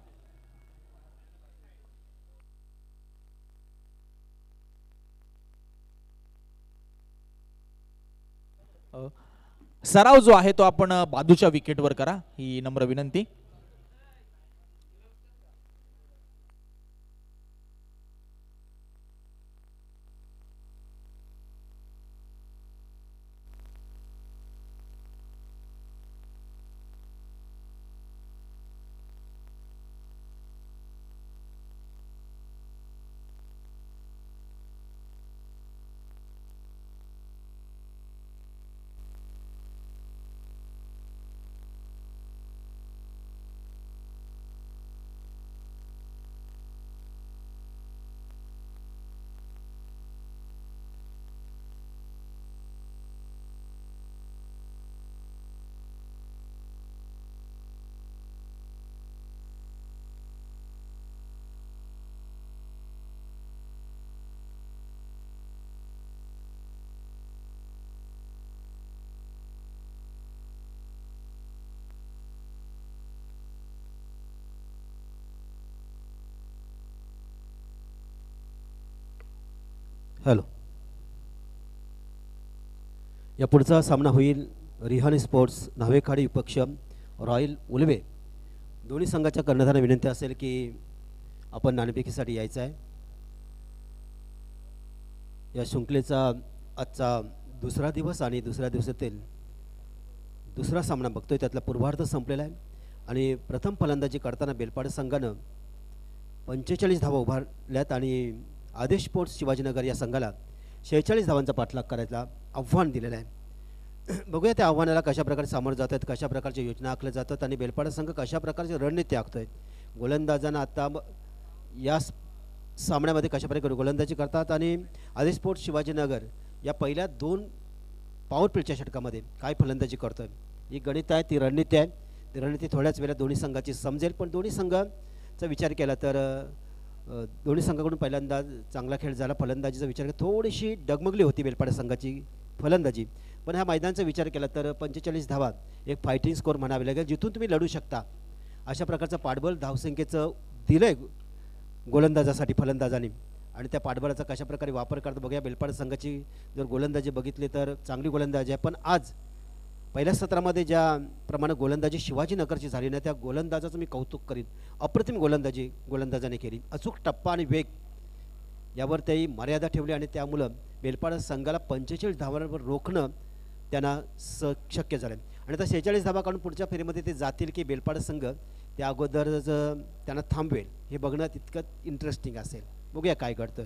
सराव जो आहे तो आपण बाजूच्या विकेटवर करा ही नम्र विनंती हॅलो या पुढचा सामना होईल रिहानी स्पोर्ट्स नावेखाडी विपक्ष रॉयल उलवे दोन्ही संघाच्या कर्णधारांना विनंती असेल की आपण नाणेफेकीसाठी यायचं आहे या शृंखलेचा आजचा दुसरा दिवस आणि दुसऱ्या दिवसातील दुसरा सामना बघतोय त्यातला पूर्वार्ध संपलेला आहे आणि प्रथम फलंदाजी करताना बेलपाड संघानं पंचेचाळीस धावा उभारल्यात आणि आदेश स्पोर्ट्स शिवाजीनगर या संघाला शेहेचाळीस धावांचा पाठलाग करायला आव्हान दिलेलं आहे बघूया त्या आव्हानाला कशा प्रकारे सामोरं जात आहेत कशा प्रकारच्या योजना आखल्या जातात आणि बेलपाडा संघ कशा प्रकारचे रणनीती आखत आहेत गोलंदाजांना आता या सामन्यामध्ये कशाप्रकारे गोलंदाजी करतात आणि आदेश स्पोर्ट्स शिवाजीनगर या पहिल्या दोन पॉवर प्लेच्या षटकामध्ये काय फलंदाजी करतो आहे ही गणित आहे ती रणनीती आहे ती रणनीती थोड्याच वेळेला दोन्ही संघाची समजेल पण दोन्ही संघाचा विचार केला तर दोन्ही संघाकडून पहिल्यांदा चांगला खेळ झाला फलंदाजीचा विचार केला थोडीशी डगमगली होती बेलपाडा संघाची फलंदाजी पण ह्या मैदानाचा विचार केला तर पंचेचाळीस धावा एक फायटिंग स्कोर म्हणावे लागेल जिथून तुम्ही लढू शकता अशा प्रकारचं पाठबळ धावसंख्येचं दिलं आहे गोलंदाजासाठी फलंदाजाने आणि त्या पाठबळाचा कशाप्रकारे वापर करतो बघूया बेलपाडा संघाची जर गोलंदाजी बघितली तर चांगली गोलंदाजी आहे पण आज पहिल्या सत्रामध्ये ज्याप्रमाणे गोलंदाजी शिवाजीनगरची झाली ना त्या गोलंदाजाचं मी कौतुक करीन अप्रतिम गोलंदाजी गोलंदाजाने केली अचूक टप्पा आणि वेग यावर त्याही मर्यादा ठेवली आणि त्यामुळं बेलपाडा संघाला पंचेचाळीस धावांवर रोखणं त्यांना स शक्य झालं आणि आता शेहेचाळीस धावा काढून पुढच्या फेरीमध्ये ते जातील की बेलपाडा संघ त्या अगोदरच त्यांना थांबवेल हे बघणं तितकं इंटरेस्टिंग असेल बघूया काय घडतं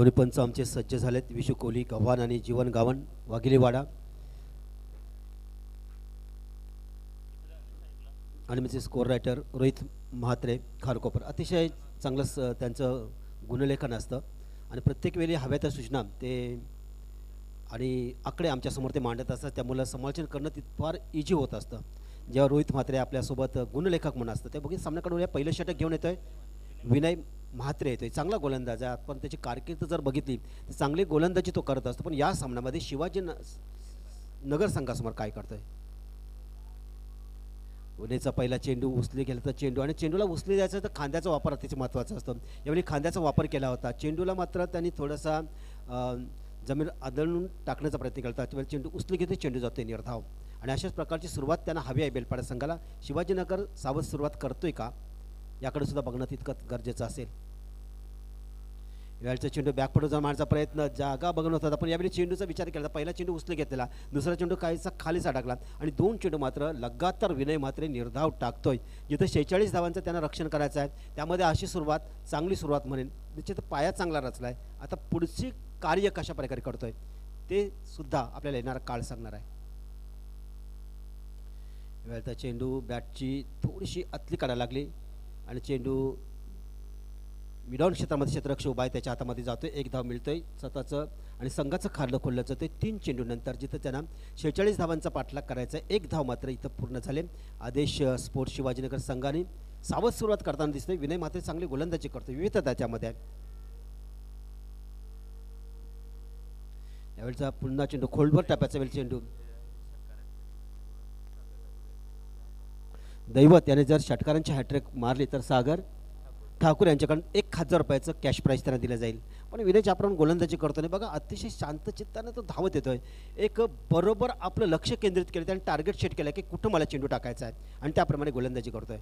दोन्ही पंच आमचे सज्ज झालेत विशु कोहली गव्हाण आणि जीवन गावण वाघिलेवाडा आणि म्हणजे स्कोर रायटर रोहित म्हात्रे खारकोपर अतिशय चांगलं त्यांचं गुणलेखन असतं आणि प्रत्येक वेळी हव्या त्या सूचना ते आणि आकडे आमच्यासमोर ते मांडत असतात त्यामुळं समालोचन करणं ती फार इझी होत असतं जेव्हा रोहित म्हात्रे आपल्यासोबत गुणलेखक म्हणून असतं ते बघित सामन्याकडून पहिलं षटक घेऊन येतोय विनय येतो आहे चांगला गोलंदाज आहे पण त्याची कारकीर्द जर बघितली तर चांगली गोलंदाजी तो करत असतो पण या सामन्यामध्ये शिवाजी न नगर संघासमोर काय करतोय उन्हाचा पहिला चेंडू उचले गेला तर चेंडू आणि चेंडूला उचले जायचं तर खांद्याचा वापर अतिशय महत्त्वाचा असतो यावेळी खांद्याचा वापर केला होता चेंडूला मात्र त्यांनी थोडासा जमीन आदळून टाकण्याचा प्रयत्न केला होता चेंडू उचले घेते चेंडू जाते निर्धाव आणि अशाच प्रकारची सुरुवात त्यांना हवी आहे बेलपाडा संघाला शिवाजीनगर सावध सुरुवात करतोय का याकडे सुद्धा बघणं तितकंच गरजेचं असेल यावेळचा चेंडू बॅक पडून मारण्याचा प्रयत्न जागा बघून होता पण यावेळी चेंडूचा विचार केला पहिला चेंडू उचले घेतलेला दुसरा चेंडू काहीचा खालीच अडकला आणि दोन चेंडू मात्र लगातार विनय मात्र निर्धाव टाकतोय जिथं शेहेचाळीस धावांचं त्यांना रक्षण करायचं आहे त्यामध्ये अशी सुरुवात चांगली सुरुवात म्हणेन निश्चित पाया चांगला रचला आहे आता पुढची कार्य कशा प्रकारे करतोय ते सुद्धा आपल्याला येणारा काळ सांगणार आहे वेळचा चेंडू बॅटची थोडीशी अतली काढायला लागली आणि चेंडू मिडॉन क्षेत्रामध्ये क्षेत्ररक्ष उभा आहे त्याच्या हातामध्ये जातो एक धाव मिळतोय स्वतःचं आणि संघाचं खाल्लं खोललं जातं तीन चेंडूनंतर जिथं त्यांना शेहेचाळीस धावांचा पाठलाग करायचा एक धाव मात्र इथं पूर्ण झाले आदेश स्पोर्ट्स शिवाजीनगर संघाने सावध सुरुवात करताना दिसते विनय मात्र चांगली गोलंदाजी करतो विविधता आहे यावेळेचा पुन्हा चेंडू खोलभर टाप्याचा वेळ चेंडू दैवत याने जर षटकारांची हॅट्रिक मारली तर सागर ठाकूर यांच्याकडून एक हजार रुपयाचं कॅश प्राईज त्यांना दिलं जाईल पण विनय आपण गोलंदाजी करतो नाही बघा अतिशय शांत चित्तानं तो धावत येतोय एक बरोबर आपलं लक्ष केंद्रित केलं त्याने टार्गेट सेट केलं की कुठं मला चेंडू टाकायचा आहे आणि त्याप्रमाणे गोलंदाजी करतोय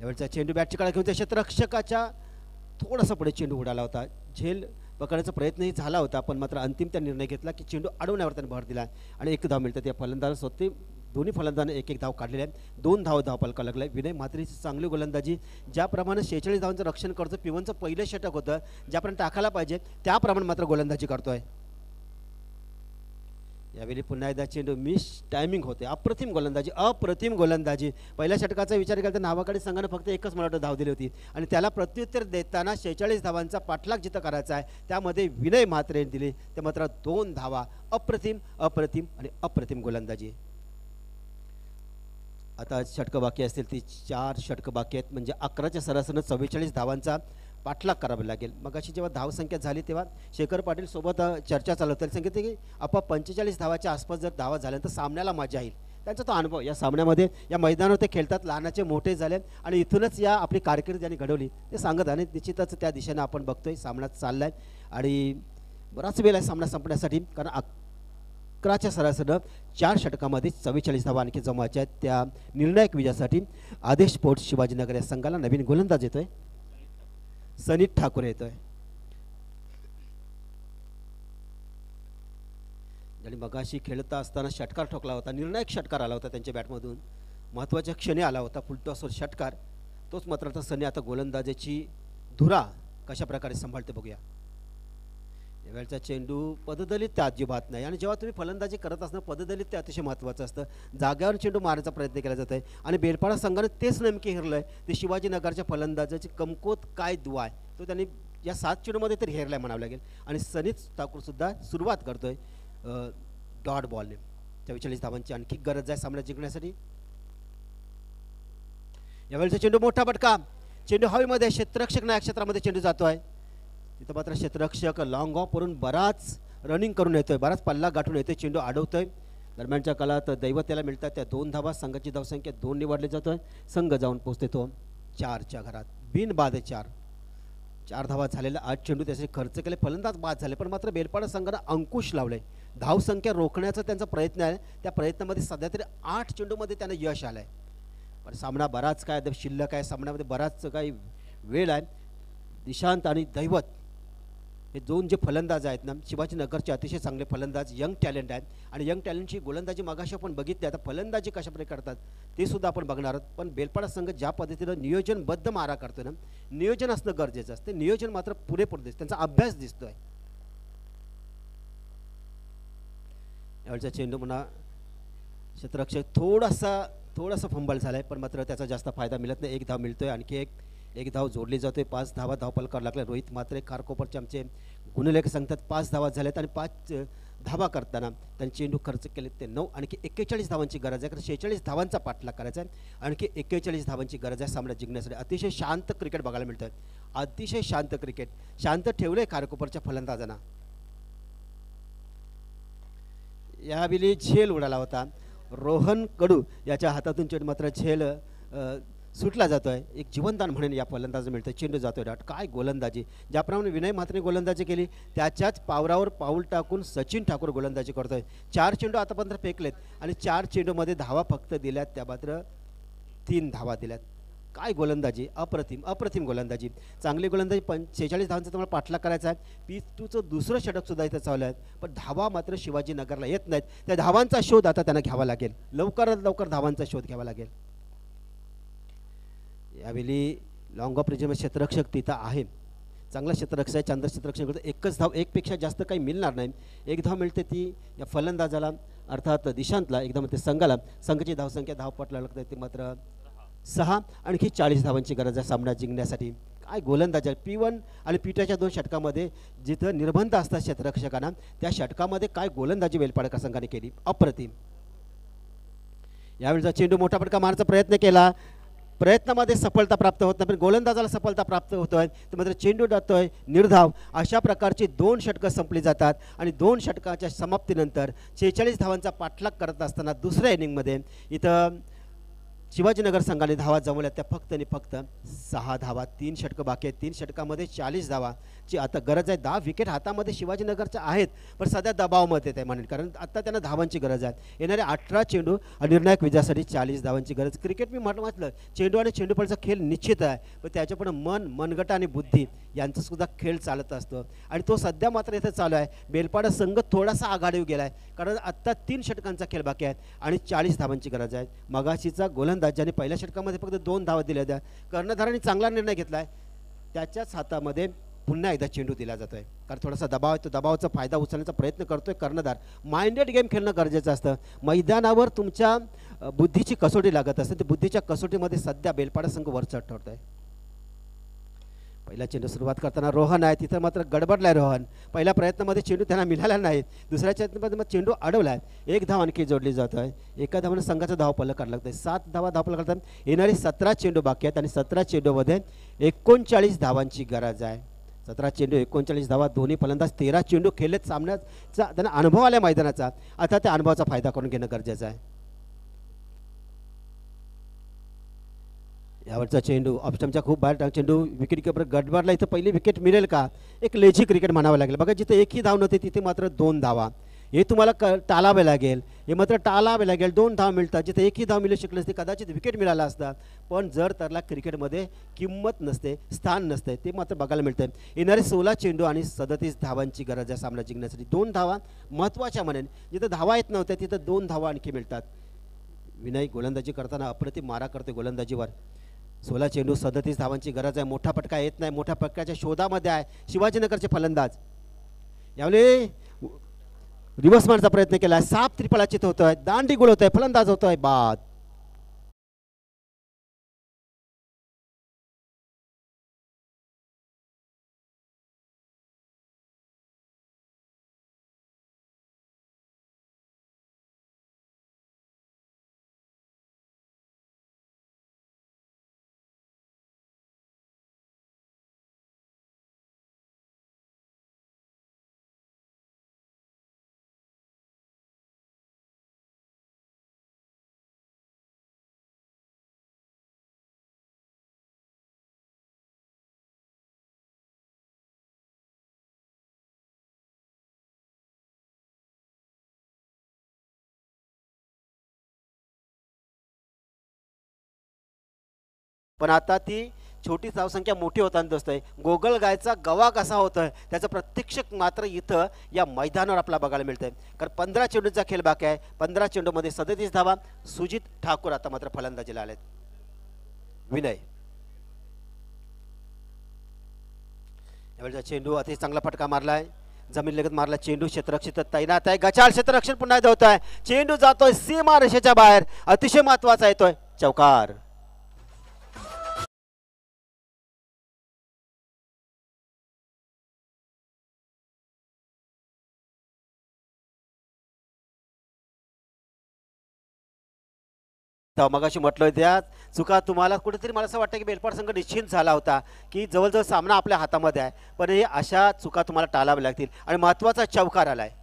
यावेळेचा चेंडू बॅटची काळात घेऊन त्या रक्षकाच्या थोडासा पुढे चेंडू उडाला होता झेल पकडण्याचा प्रयत्नही झाला होता पण मात्र अंतिम त्या निर्णय घेतला की चेंडू अडवण्यावर त्यांनी भर दिला आणि एक धाव मिळतात या फलंदाज स्वतः दोन्ही फलंदाजांनी एक एक धाव काढलेले आहेत दोन धाव धावपलका लागला आहे विनय म्हात्रेची चांगली गोलंदाजी ज्याप्रमाणे शेहेचाळीस धावांचं रक्षण करतो पिवनचं पहिलं षटक होतं ज्याप्रमाणे टाकायला पाहिजे त्याप्रमाणे मात्र गोलंदाजी करतो आहे यावेळी पुन्हा एकदा चेंडू मिस टायमिंग होते अप्रतिम गोलंदाजी अप्रतिम गोलंदाजी पहिल्या षटकाचा विचार केला तर नावाकडे संघानं फक्त एकच मला धाव दिली होती आणि त्याला प्रत्युत्तर देताना शेहेचाळीस धावांचा पाठलाग जिथं करायचा आहे त्यामध्ये विनय म्हात्रेने दिली ते मात्र दोन धावा अप्रतिम अप्रतिम आणि अप्रतिम गोलंदाजी आता षटकं बाकी असतील ती चार षटकं बाकी आहेत म्हणजे अकराच्या सरासरनं चव्वेचाळीस धावांचा पाठलाग करावा लागेल मग अशी जेव्हा धावसंख्या झाली तेव्हा शेखर पाटील सोबत चर्चा चालू त्याला सांगितले की आपण पंचेचाळीस धावाच्या आसपास जर धावा झाल्यानंतर तर सामन्याला मजा येईल त्यांचा तो अनुभव या सामन्यामध्ये या मैदानावर ते खेळतात लहानाचे मोठे झाले आणि इथूनच या आपली कारकीर्द त्यांनी घडवली ते सांगत आणि निश्चितच त्या दिशेनं आपण बघतोय सामना चालला आहे आणि बराच वेळ आहे सामना संपण्यासाठी कारण अकराच्या सरासरीनं चार षटकामध्ये चव्वेचाळीस धावा आणखी जमायच्या आहेत त्या निर्णायक विजयासाठी आदेश स्पोर्ट्स शिवाजीनगर या संघाला नवीन गोलंदाज येतोय सनीत ठाकूर येतोय आणि मगाशी खेळता असताना षटकार ठोकला होता निर्णायक षटकार आला होता त्यांच्या बॅटमधून महत्वाच्या क्षणी आला होता फुलटॉसवर षटकार तोच मात्र आता सनी आता गोलंदाजाची धुरा कशा प्रकारे सांभाळते बघूया वेळचा चेंडू पददलित ते अजिबात नाही आणि जेव्हा तुम्ही फलंदाजी करत असणं ते अतिशय महत्त्वाचं असतं जाग्यावर चेंडू मारण्याचा प्रयत्न केला जात आहे आणि बेलपाडा संघाने तेच नेमके हेरलं आहे ते शिवाजीनगरच्या फलंदाजाची कमकोत काय दुवा आहे तो त्यांनी या सात चेंडूमध्ये तर हेरला आहे म्हणावं लागेल आणि सनीत ठाकूरसुद्धा सुरुवात करतो आहे डॉट बॉलने चव्वेचाळीस धावांची आणखी गरज आहे सामना जिंकण्यासाठी यावेळेचा चेंडू मोठा फटका चेंडू हवेमध्ये क्षेत्ररक्षक नायक क्षेत्रामध्ये चेंडू जातो आहे तिथं मात्र क्षेत्ररक्षक लॉंग ऑफवरून बराच रनिंग करून येतोय बराच पल्ला गाठून येतोय चेंडू अडवतोय दरम्यानच्या काळात दैवत त्याला मिळतात त्या दोन धावा संघाची धावसंख्या दोन निवडले जातोय संघ जाऊन पोचते तो चारच्या घरात बिन बाद चार चार धावा झालेला आठ चेंडू त्याचे खर्च केले फलंदाज बाद झाले पण मात्र बेलपाडा संघानं अंकुश लावले धावसंख्या रोखण्याचा त्यांचा प्रयत्न आहे त्या प्रयत्नामध्ये सध्या तरी आठ चेंडूमध्ये त्यांना यश आलं आहे पण सामना बराच काय शिल्लक आहे सामन्यामध्ये बराच काही वेळ आहे निशांत आणि दैवत हे दोन जे फलंदाज आहेत ना शिवाजीनगरचे अतिशय चांगले फलंदाज यंग टॅलेंट आहेत आणि यंग टॅलेंटची गोलंदाजी मागाशी आपण बघितली आता फलंदाजी कशाप्रकारे करतात ते सुद्धा आपण बघणार आहोत पण बेलपाडा संघ ज्या पद्धतीनं नियोजनबद्ध मारा करतो ना नियोजन असणं गरजेचं असतं नियोजन मात्र पुरेपूर दिसतं त्यांचा अभ्यास दिसतो आहे यावेळचा चेंडू म्हणा क्षेत्ररक्षक थोडासा थोडासा फंबल झाला आहे पण मात्र त्याचा जास्त फायदा मिळत नाही एक धाव मिळतोय आणखी एक एक धाव जोडली जाते पाच धावा धावपाल करावं लागला रोहित मात्र कारकोपरचे आमचे गुणलेख सांगतात पाच धावा झाल्यात आणि पाच धावा करताना त्यांनी चेंडू खर्च केले ते नऊ आणखी एक्केचाळीस धावांची गरज आहे कारण शेहेचाळीस धावांचा पाठलाग करायचा आहे आणखी एक्केचाळीस धावांची गरज आहे सामना जिंकण्यासाठी अतिशय शांत क्रिकेट बघायला मिळतं अतिशय शांत क्रिकेट शांत ठेवलंय कारकोपरच्या फलंदाजांना यावेळी झेल उडाला होता रोहन कडू याच्या हातातून चेंडू मात्र झेल सुटला जातो आहे एक जीवनदान म्हणून या फलंदाज मिळतं चेंडू जातो डॉट काय गोलंदाजी ज्याप्रमाणे विनय मात्रे गोलंदाजी केली त्याच्याच पावरावर पाऊल टाकून सचिन ठाकूर गोलंदाजी करतो आहे चार चेंडू आतापर्यंत फेकलेत आणि चार चेंडूमध्ये धावा फक्त दिल्यात त्या मात्र तीन धावा दिल्यात काय गोलंदाजी अप्रतिम अप्रतिम गोलंदाजी चांगली गोलंदाजी पंचेचाळीस धावांचा तुम्हाला पाठला करायचा आहे पी टूचं दुसरं षटकसुद्धा इथं चालू आहे पण धावा मात्र शिवाजीनगरला येत नाहीत त्या धावांचा शोध आता त्यांना घ्यावा लागेल लवकरात लवकर धावांचा शोध घ्यावा लागेल यावेळी ऑफ रिजन क्षेत्ररक्षक तिथं आहे चांगला क्षेत्ररक्षक आहे चांद्र क्षेत्ररक्षक एकच धाव एकपेक्षा जास्त काही मिळणार नाही एक धाव मिळते ती या फलंदाजाला अर्थात दिशांतला एकदा ते संघाला संघाची धावसंख्या धाव पटला लागते ते मात्र सहा आणखी चाळीस धावांची गरज आहे सामना जिंकण्यासाठी काय गोलंदाजा पी वन आणि पी दोन षटकामध्ये जिथं निर्बंध असतात क्षेत्ररक्षकांना त्या षटकामध्ये काय गोलंदाजी वेलपाडकर संघाने केली अप्रतिम यावेळीचा चेंडू मोठा फटका मारण्याचा प्रयत्न केला प्रयत्नामध्ये सफलता प्राप्त होत नाही गोलंदाजाला सफलता प्राप्त होतो आहे तर मात्र चेंडू जातो आहे निर्धाव अशा प्रकारची दोन षटकं संपली जातात आणि दोन षटकाच्या समाप्तीनंतर शेहेचाळीस धावांचा पाठलाग करत असताना दुसऱ्या इनिंगमध्ये इथं शिवाजीनगर संघाने धावा जमवल्या त्या फक्त आणि फक्त सहा धावा तीन षटकं बाकी आहेत तीन षटकामध्ये चाळीस धावाची आता गरज आहे दहा विकेट हातामध्ये शिवाजीनगरच्या आहेत पण सध्या दबावमध्ये ते म्हणेल कारण आत्ता त्यांना धावांची गरज आहे येणारे अठरा चेंडू निर्णायक विजयासाठी चाळीस धावांची गरज क्रिकेट मी म्हटलं म्हटलं चेंडू आणि चेंडूपळचा खेळ निश्चित आहे पण त्याच्यापुढे मन मनगट आणि बुद्धी यांचासुद्धा खेळ चालत असतो आणि तो सध्या मात्र इथे चालू आहे बेलपाडा संघ थोडासा आघाडीव गेला आहे कारण आत्ता तीन षटकांचा खेळ बाकी आहे आणि चाळीस धावांची गरज आहे मगाशीचा गोलंद फलंदाज ज्याने पहिल्या षटकामध्ये फक्त दोन धावा दिल्या त्या कर्णधाराने चांगला निर्णय घेतला आहे त्याच्याच हातामध्ये पुन्हा एकदा चेंडू दिला जातो आहे कारण थोडासा दबाव आहे तो दबावाचा फायदा उचलण्याचा प्रयत्न करतोय कर्णधार माइंडेड गेम खेळणं गरजेचं असतं मैदानावर तुमच्या बुद्धीची कसोटी लागत असते तर बुद्धीच्या कसोटीमध्ये सध्या बेलपाडा संघ वरचढ ठरतो आहे पहिला चेंडू सुरुवात करताना रोहन आहे तिथं मात्र गडबडला आहे रोहन पहिल्या प्रयत्नामध्ये चेंडू त्यांना मिळाला नाही दुसऱ्या चेंडूमध्ये मग चेंडू अडवला आहे एक धाव आणखी जोडली जातो आहे एका धावाने संघाचा धाव पल्ला काढला लागतोय सात धावा धावपल्ला करतात येणारे सतरा चेंडू बाकी आहेत आणि सतरा चेंडूमध्ये एकोणचाळीस धावांची गरज आहे सतरा चेंडू एकोणचाळीस धावा दोन्ही फलंदाज तेरा चेंडू खेळलेत सामन्याचा त्यांना अनुभव आला मैदानाचा आता त्या अनुभवाचा फायदा करून घेणं गरजेचं आहे यावरचा चेंडू ऑप्शनच्या खूप बाहेर टाक चेंडू विकेट किपर गटबारला इथं पहिली विकेट मिळेल का एक लेझी क्रिकेट म्हणावं लागेल बघा जिथे एकही धाव नव्हते तिथे मात्र दोन धावा हे तुम्हाला क टाळावे लागेल हे मात्र टाळावे लागेल दोन धाव मिळतात जिथे एकही धाव मिळू शकले असते कदाचित विकेट मिळाला असतात पण जर त्याला क्रिकेटमध्ये किंमत नसते स्थान नसते ते मात्र बघायला मिळतं येणारे सोळा चेंडू आणि सदतीस धावांची गरज आहे सामना जिंकण्यासाठी दोन धावा महत्त्वाच्या म्हणेन जिथं धावा येत नव्हत्या तिथं दोन धावा आणखी मिळतात विनायक गोलंदाजी करताना अप्रतिम मारा करते गोलंदाजीवर सोला चेंडू सदतीस धावांची गरज आहे मोठा फटका येत नाही मोठ्या शोधा शोधामध्ये आहे शिवाजीनगरचे फलंदाज यावेळी रिव्हर्स मारचा प्रयत्न केला आहे साप त्रिपळाचित होतोय दांडी गुळ होत आहे फलंदाज होतोय आहे बाद पण आता ती छोटी चावसंख्या मोठी होताना दिसतोय गोगल गायचा गवा कसा आहे त्याचं प्रत्यक्षक मात्र इथं या मैदानावर आपला बघायला मिळतंय कारण पंधरा चेंडूचा खेळ बाकी आहे पंधरा चेंडूमध्ये सदतीस धावा सुजित ठाकूर आता मात्र फलंदाजीला आलेत विनय यावेळेचा चेंडू अतिशय चांगला फटका मारलाय जमीन लगत मारला चेंडू क्षेत्ररक्षित तैनात आहे गचाळ क्षेत्ररक्षण पुन्हा धावत आहे चेंडू जातोय सीमा रेषेच्या बाहेर अतिशय महत्वाचा येतोय चौकार अशी म्हटलं त्या चुका तुम्हाला कुठेतरी मला असं वाटतं की बेलपाड संघ निश्चित झाला होता की जवळजवळ सामना आपल्या हातामध्ये आहे पण हे अशा चुका तुम्हाला टाळाव्या लागतील आणि महत्त्वाचा चौकार आला आहे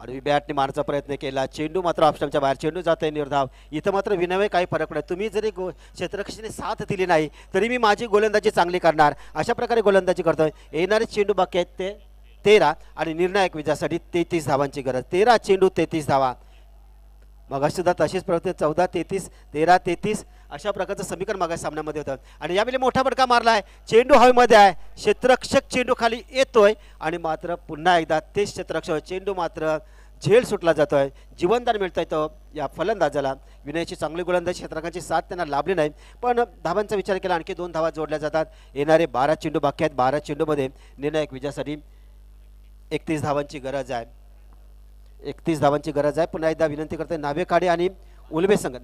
आडवी बॅटने मारचा प्रयत्न केला चेंडू मात्र ऑप्शनच्या बाहेर चेंडू जात आहे निर्धाव इथं मात्र विनवे काही फरक नाही तुम्ही जरी गो क्षेत्ररक्षीने साथ दिली नाही तरी मी माझी गोलंदाजी चांगली करणार अशा प्रकारे गोलंदाजी करतोय येणारे चेंडू बाकी आहेत ते तेरा आणि निर्णायक विजयासाठी तेहतीस धावांची गरज तेरा चेंडू तेहतीस धावा मग सुद्धा तशीच प्रवृत्ती चौदा तेहतीस तेरा तेहतीस अशा प्रकारचं समीकरण मागास सामन्यामध्ये होतं आणि यावेळी मोठा फटका मारला आहे चेंडू हवेमध्ये आहे क्षेत्रक्षक चेंडू खाली येतोय आणि मात्र पुन्हा एकदा तेच क्षेत्ररक्षक चेंडू मात्र झेल सुटला जातो आहे जीवनदान मिळतोय तो या फलंदाजाला विनयाची चांगली गोलंदाजी क्षेत्रकांची साथ त्यांना लाभली नाही पण धावांचा विचार केला आणखी दोन धावा जोडल्या जातात येणारे बारा चेंडू बाकी आहेत बारा चेंडूमध्ये निर्णायक विजयासाठी एकतीस धावांची गरज आहे एकतीस धावांची गरज आहे पुन्हा एकदा विनंती करते नावे काढे आणि उलवे संघ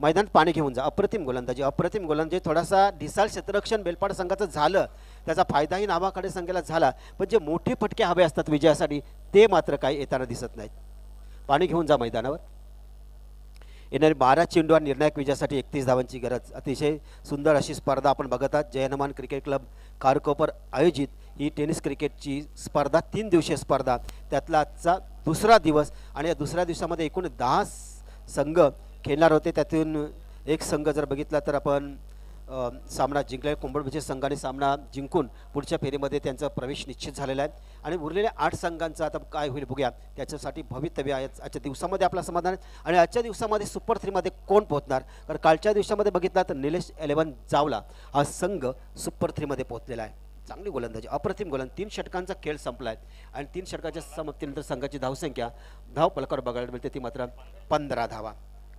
मैदान पाणी घेऊन जा अप्रतिम गोलंदाजी अप्रतिम गोलंदाजी थोडासा ढिसाळ क्षेत्ररक्षण बेलपाड संघाचं झालं त्याचा फायदाही नावाकडे संघाला झाला पण जे मोठे फटके हवे असतात विजयासाठी ते मात्र काही येताना दिसत नाहीत पाणी घेऊन जा मैदानावर येणारे बारा आणि निर्णायक विजयासाठी एकतीस धावांची गरज अतिशय सुंदर अशी स्पर्धा आपण बघत आहात जयनमान क्रिकेट क्लब कारकोपर आयोजित ही टेनिस क्रिकेटची स्पर्धा तीन दिवसीय स्पर्धा त्यातला आजचा दुसरा दिवस आणि या दुसऱ्या दिवसामध्ये एकूण दहा संघ खेळणार होते त्यातून एक संघ जर बघितला तर आपण सामना जिंकला कुंभ विजय संघाने सामना जिंकून पुढच्या फेरीमध्ये त्यांचा प्रवेश निश्चित झालेला आहे आणि उरलेल्या आठ संघांचा आता काय होईल बघूया त्याच्यासाठी भवितव्य आहे आजच्या दिवसामध्ये आपला समाधान आहे आणि आजच्या दिवसामध्ये सुपर थ्रीमध्ये कोण पोहोचणार कारण कालच्या दिवसामध्ये बघितला तर निलेश एलेवन जावला हा संघ सुपर थ्रीमध्ये पोहोचलेला आहे चांगली गोलंदाजी अप्रतिम गोलंद तीन षटकांचा खेळ संपला आहे आणि तीन षटकाच्या समाप्तीनंतर संघाची धावसंख्या धाव पलकावर बघायला मिळते ती मात्र पंधरा धावा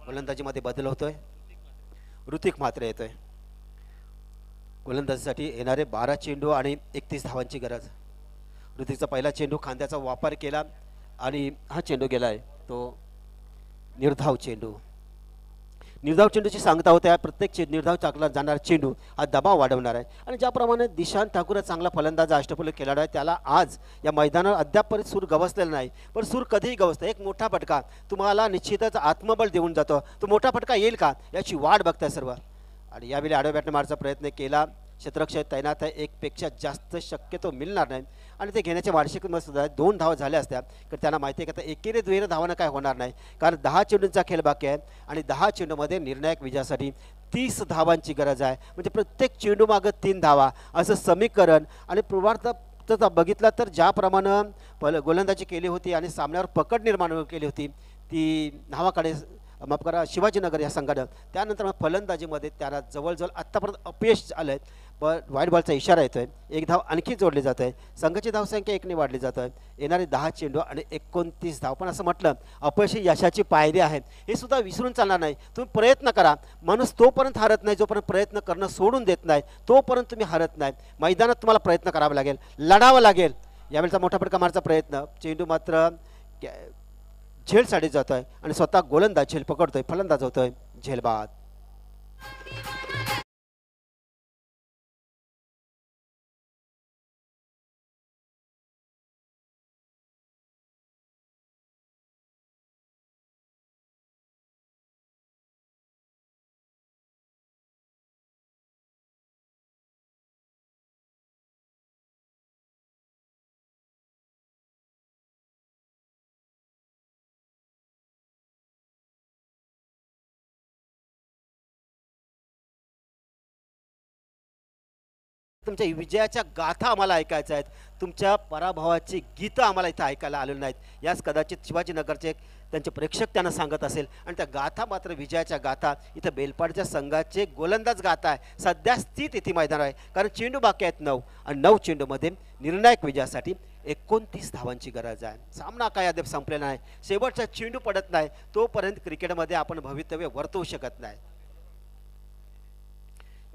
गोलंदाजीमध्ये बदल होतोय ऋतिक मात्र येतोय गोलंदाजीसाठी येणारे बारा चेंडू आणि एकतीस धावांची गरज ऋतिकचा पहिला चेंडू खांद्याचा वापर केला आणि हा चेंडू गेला आहे तो निर्धाव चेंडू निर्धाव चेंडूची सांगता होत्या प्रत्येक चे निर्धाव चाकला जाणारा चेंडू हा दबाव वाढवणार आहे आणि ज्याप्रमाणे दिशांत ठाकूर चांगला फलंदाज अष्टपुल खेळाडू आहे त्याला आज या मैदानावर अद्यापपर्यंत सूर गवसलेला नाही पण सूर कधीही गवसतो एक मोठा फटका तुम्हाला निश्चितच आत्मबल देऊन जातो तो मोठा फटका येईल का याची वाट बघताय सर्व आणि यावेळी आडव्या बॅटने मारचा प्रयत्न केला क्षेत्रक्ष तैनात आहे एकपेक्षा जास्त शक्यतो मिळणार नाही आणि ते घेण्याचे वार्षिक सुद्धा दोन धावा झाल्या असत्या तर त्यांना माहिती आहे का तर एकेरी दुहेरी धावानं काय होणार नाही कारण दहा चेंडूंचा खेळ बाकी आहे आणि दहा चेंडूमध्ये निर्णायक विजयासाठी तीस धावांची गरज आहे म्हणजे प्रत्येक चेंडूमागं तीन धावा असं समीकरण आणि पूर्वार्थ तर बघितला तर ज्याप्रमाणे पल गोलंदाजी केली होती आणि सामन्यावर पकड निर्माण केली होती ती धावाकडे माफ करा शिवाजीनगर या संघानं त्यानंतर मग फलंदाजीमध्ये त्याला जवळजवळ आत्तापर्यंत अपयश आलं आहे ब व्हाईट बॉलचा इशारा येतो आहे एक धाव आणखी जोडली जात आहे संघाची धावसंख्या एकने वाढली जात आहे येणारे दहा चेंडू आणि एकोणतीस धाव पण असं म्हटलं अपयशी यशाची पायरी आहे हे सुद्धा विसरून चालणार नाही तुम्ही प्रयत्न करा माणूस तोपर्यंत हरत नाही जोपर्यंत प्रयत्न करणं सोडून देत नाही तोपर्यंत तुम्ही हरत नाही मैदानात तुम्हाला प्रयत्न करावा लागेल लढावं लागेल यावेळेचा मोठ्या मारचा प्रयत्न चेंडू मात्र झेल साडीत जातोय आणि स्वतः गोलंदाज झेल पकडतोय फलंदाज होतोय झेलबाद तुमच्या विजयाच्या गाथा आम्हाला ऐकायच्या आहेत तुमच्या पराभवाची गीतं आम्हाला इथं ऐकायला आलेली नाहीत यास कदाचित शिवाजीनगरचे त्यांचे प्रेक्षक त्यांना सांगत असेल आणि त्या गाथा मात्र विजयाच्या गाथा इथं बेलपाडच्या संघाचे गोलंदाज गाथा आहे सध्या स्थित इथे मैदान आहे कारण चेंडू बाकी आहेत नऊ आणि नऊ चेंडूमध्ये निर्णायक विजयासाठी एकोणतीस धावांची गरज आहे सामना काय अद्याप संपलेला नाही शेवटचा चेंडू पडत नाही तोपर्यंत क्रिकेटमध्ये आपण भवितव्य वर्तवू शकत नाही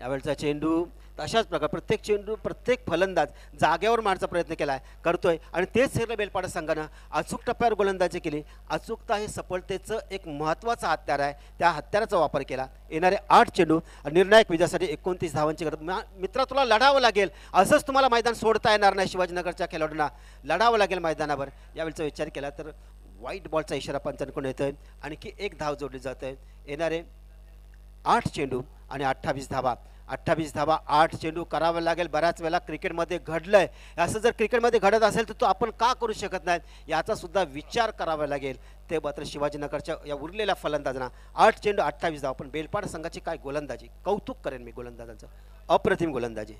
यावेळचा चेंडू तशाच प्रकार प्रत्येक चेंडू प्रत्येक फलंदाज जागेवर मारचा प्रयत्न केला आहे करतोय आणि तेच हिरलं बेलपाडा संघानं अचूक टप्प्यावर गोलंदाजी केली अचूकता हे सफलतेचं एक महत्त्वाचा हत्यार आहे त्या हत्याराचा वापर केला येणारे आठ चेंडू निर्णायक विजयासाठी एकोणतीस धावांची गरज मित्रा तुला लढावं लागेल असंच तुम्हाला मैदान सोडता येणार नाही शिवाजीनगरच्या खेळाडूंना लढावं लागेल मैदानावर यावेळचा विचार केला तर वाईट बॉलचा इशारा पंचांकडून येतोय आणखी एक धाव जोडली जात आहे येणारे आठ चेंडू आणि अठ्ठावीस धावा अठ्ठावीस धावा आठ चेंडू करावा लागेल बऱ्याच वेळेला क्रिकेटमध्ये घडलं आहे असं जर क्रिकेटमध्ये घडत असेल तर तो आपण का करू शकत नाही याचासुद्धा विचार करावा लागेल ते मात्र शिवाजीनगरच्या या उरलेल्या फलंदाजांना आठ चेंडू अठ्ठावीस धावा पण बेलपाड संघाची काय गोलंदाजी कौतुक करेन मी गोलंदाजांचं अप्रतिम गोलंदाजी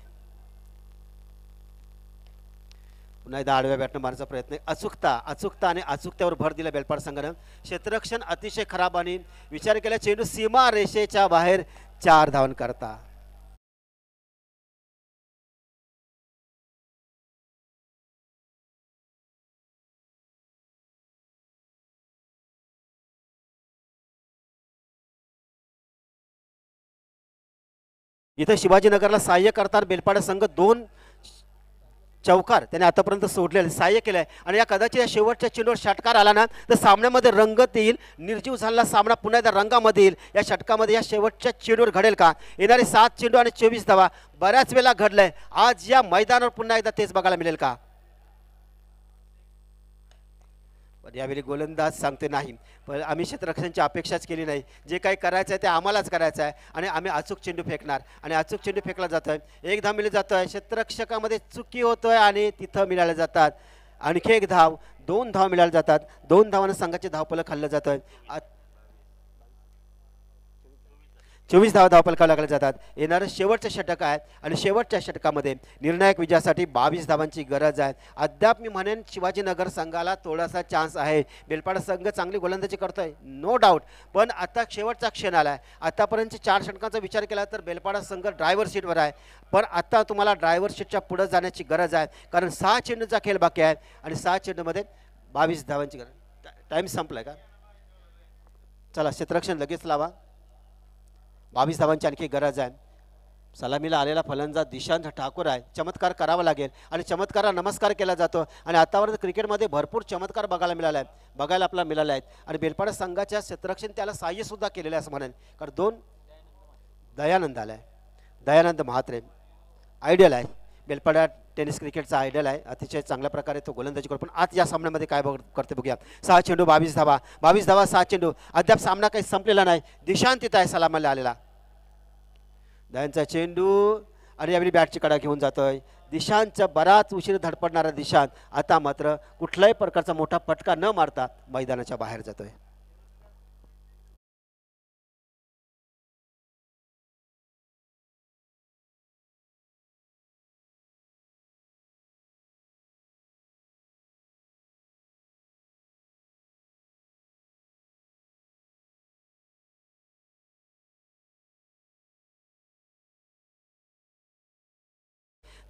पुन्हा एकदा आडव्या बॅटनं मारण्याचा प्रयत्न अचूकता अचूकता आणि अचूकतेवर भर दिला बेलपाड संघानं क्षेत्ररक्षण अतिशय खराब आणि विचार केला चेंडू सीमा रेषेच्या बाहेर चार धावन करता इथं शिवाजीनगरला सहाय्य करतात बेलपाडा संघ दोन चौकार त्याने आतापर्यंत सोडलेले सहाय्य केलंय आणि या कदाचित या शेवटच्या चेंडूवर षटकार आला ना तर सामन्यामध्ये रंगत येईल निर्जीव झालेला सामना पुन्हा एकदा रंगामध्ये येईल या षटकामध्ये या शेवटच्या चेंडूवर घडेल का येणारे सात चेंडू आणि चोवीस धावा बऱ्याच वेळा घडलंय आज या मैदानावर पुन्हा एकदा तेच बघायला मिळेल का पण यावेळी गोलंदाज सांगते नाही पण आम्ही क्षेत्ररक्षणाची अपेक्षाच केली नाही जे काही करायचं आहे ते आम्हालाच करायचं आहे आणि आम्ही अचूक चेंडू फेकणार आणि अचूक चेंडू फेकला जातो आहे एक धाव मिळलं जातो आहे क्षेत्ररक्षकामध्ये चुकी आहे आणि तिथं मिळाल्या जातात आणखी एक धाव दोन धाव मिळाल्या जातात दोन धावानं संघाचे धावपलं खाल्लं जातं चोवीस धावा धावपलकाव लागल्या जातात येणारं शेवटचं षटक आहे आणि शेवटच्या षटकामध्ये निर्णायक विजयासाठी बावीस धावांची गरज आहे अद्याप मी म्हणेन शिवाजीनगर संघाला थोडासा चान्स आहे बेलपाडा संघ चांगली गोलंदाजी करतो आहे नो डाऊट पण आता शेवटचा क्षण आला आहे आतापर्यंत चार षटकांचा विचार केला तर बेलपाडा संघ ड्रायव्हर सीटवर आहे पण आता तुम्हाला ड्रायव्हर सीटच्या पुढं जाण्याची गरज आहे कारण सहा चेंडूचा खेळ बाकी आहे आणि सहा चेंडूमध्ये बावीस धावांची गरज टाईम संपला आहे का चला क्षेत्ररक्षण लगेच लावा बावीस धावांची आणखी गरज आहे सलामीला आलेला फलंदाज दिशांत ठाकूर आहे चमत्कार करावा लागेल आणि चमत्कारा नमस्कार केला जातो आणि आतापर्यंत क्रिकेटमध्ये भरपूर चमत्कार बघायला मिळाला आहे बघायला आपल्याला मिळाला आहेत आणि बेलपाडा संघाच्या क्षेत्ररक्षण त्याला सहाय्यसुद्धा केलेलं आहे असं म्हणेन कारण दोन दयानंद आला आहे दयानंद म्हात्रे आयडियल आहे बेलपाड्यात टेनिस क्रिकेटचा आयडल आहे अतिशय चांगल्या प्रकारे तो गोलंदाजी करतो पण आज या सामन्यामध्ये काय बघ करते बघूयात सहा चेंडू बावीस धावा बावीस धावा सहा चेंडू अद्याप सामना काही संपलेला नाही दिशांत तिथं आहे सलामाला आलेला दयांचा चेंडू आणि यावेळी बॅटची कडा घेऊन जातोय दिशांतचा बराच उशीर धडपडणारा दिशांत आता मात्र कुठल्याही प्रकारचा मोठा फटका न मारता मैदानाच्या बाहेर जातोय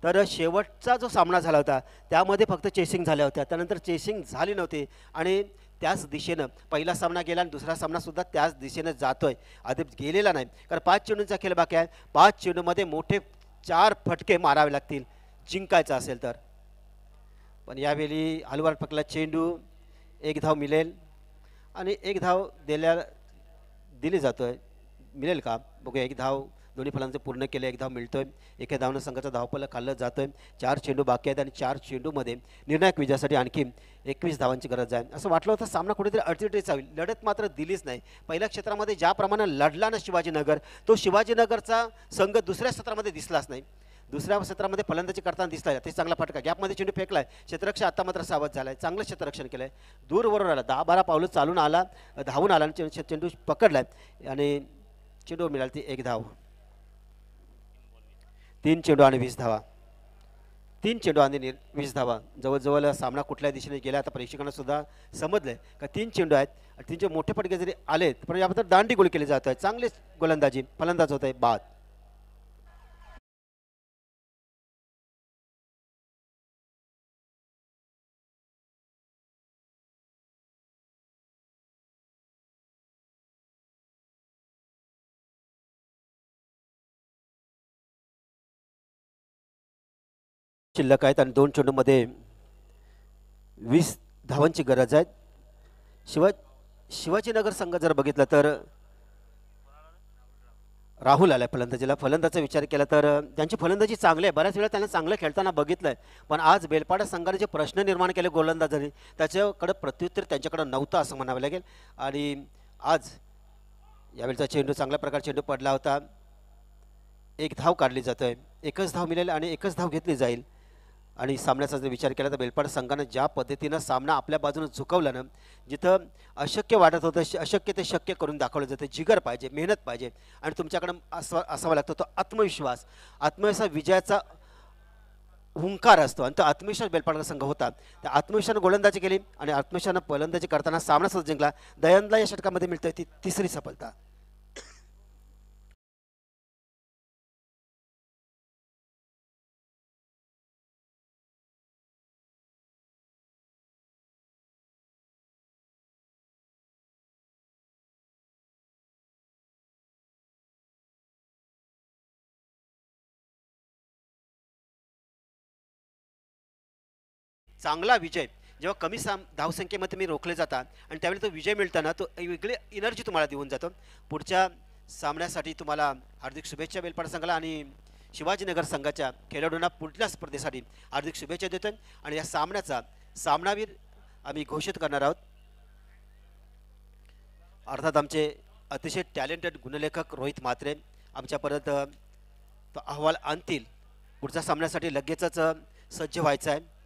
तर शेवटचा जो सामना झाला होता त्यामध्ये फक्त चेसिंग झाल्या होत्या त्यानंतर चेसिंग झाली नव्हती आणि त्याच दिशेनं पहिला सामना गेला आणि दुसरा सामनासुद्धा त्याच दिशेनं जातो आहे आधी गेलेला नाही कारण पाच चेंडूंचा खेळ बाकी आहे पाच चेंडूमध्ये मोठे चार फटके मारावे लागतील जिंकायचं असेल तर पण यावेळी हलवार फकला चेंडू एक धाव मिळेल आणि एक धाव दिल्या दिली जातो आहे मिळेल का बघू एक धाव दोन्ही फलांचं पूर्ण केलं एक धाव मिळतोय एका धावनं संघाचा धावपल खाल्लं जातोय चार चेंडू बाकी आहेत आणि चार चेंडूमध्ये निर्णायक विजयासाठी आणखी एकवीस धावांची गरज आहे असं वाटलं होतं सामना कुठेतरी अडचणीचा होईल लढत मात्र दिलीच नाही पहिल्या क्षेत्रामध्ये ज्याप्रमाणे लढला ना शिवाजीनगर तो शिवाजीनगरचा संघ दुसऱ्या क्षेत्रामध्ये दिसलाच नाही दुसऱ्या क्षेत्रामध्ये फलंदाजी करताना दिसला ते चांगला फटका गॅपमध्ये चेंडू फेकलाय क्षेत्ररक्ष आता मात्र सावध झाला आहे चांगलं क्षेत्ररक्षण केलं आहे दूरवरून आला दहा बारा पावलं चालून आला धावून आला आणि चेंडू पकडलाय आणि चेंडू मिळाली ती एक धाव तीन चेंडू आणि वीस धावा तीन चेंडू आणि वीस धावा जवळजवळ सामना कुठल्या दिशेने गेला आता प्रेक्षकांना सुद्धा समजलं का तीन चेंडू आहेत आणि तीनचे मोठे फटके जरी आलेत पण याबद्दल दांडी गोल केले जात आहे चांगलेच गोलंदाजी फलंदाज होत आहे बाद शिल्लक आहेत आणि दोन चेंडूमध्ये वीस धावांची गरज आहे शिवा शिवाजीनगर संघ जर बघितला तर राहुल आलाय फलंदाजीला फलंदाचा विचार केला तर त्यांची फलंदाजी चांगली आहे बऱ्याच वेळा त्यांना चांगलं खेळताना बघितलं आहे पण आज बेलपाडा संघाने जे प्रश्न निर्माण केले गोलंदाजांनी त्याच्याकडं प्रत्युत्तर त्यांच्याकडं नव्हतं असं म्हणावं लागेल आणि आज यावेळचा चेंडू चांगल्या प्रकारे चेंडू पडला होता एक धाव काढली जातोय आहे एकच धाव मिळेल आणि एकच धाव घेतली जाईल आणि सामन्याचा जर विचार केला तर बेलपाडा संघानं ज्या पद्धतीनं सामना आपल्या बाजूनं झुकवला जिथं अशक्य वाटत होतं अशक्य ते शक्य करून दाखवलं जातं जिगर पाहिजे मेहनत पाहिजे आणि तुमच्याकडं असं असावा लागतो तो आत्मविश्वास आत्मविश्वास विजयाचा हुंकार असतो आणि तो आत्मविश्वास बेलपाडकर संघ होता त्या आत्मविश्वासानं गोलंदाजी केली आणि आत्मविश्वासानं फलंदाजी करताना सामना जिंकला दयनला या षटकामध्ये मिळतोय ती तिसरी सफलता चांगला विजय जेव्हा कमी साम धावसंख्येमध्ये तुम्ही रोखले जातात आणि त्यावेळी तो विजय मिळताना तो वेगळी एनर्जी तुम्हाला देऊन जातो पुढच्या सामन्यासाठी तुम्हाला हार्दिक शुभेच्छा बेलपाडा संघाला आणि शिवाजीनगर संघाच्या खेळाडूंना पुढल्या स्पर्धेसाठी हार्दिक शुभेच्छा देतो आणि या सामन्याचा सामनावीर आम्ही घोषित करणार आहोत अर्थात आमचे अतिशय टॅलेंटेड गुणलेखक रोहित म्हात्रे आमच्यापर्यंत तो अहवाल आणतील पुढच्या सामन्यासाठी लगेचच सज्ज व्हायचा आहे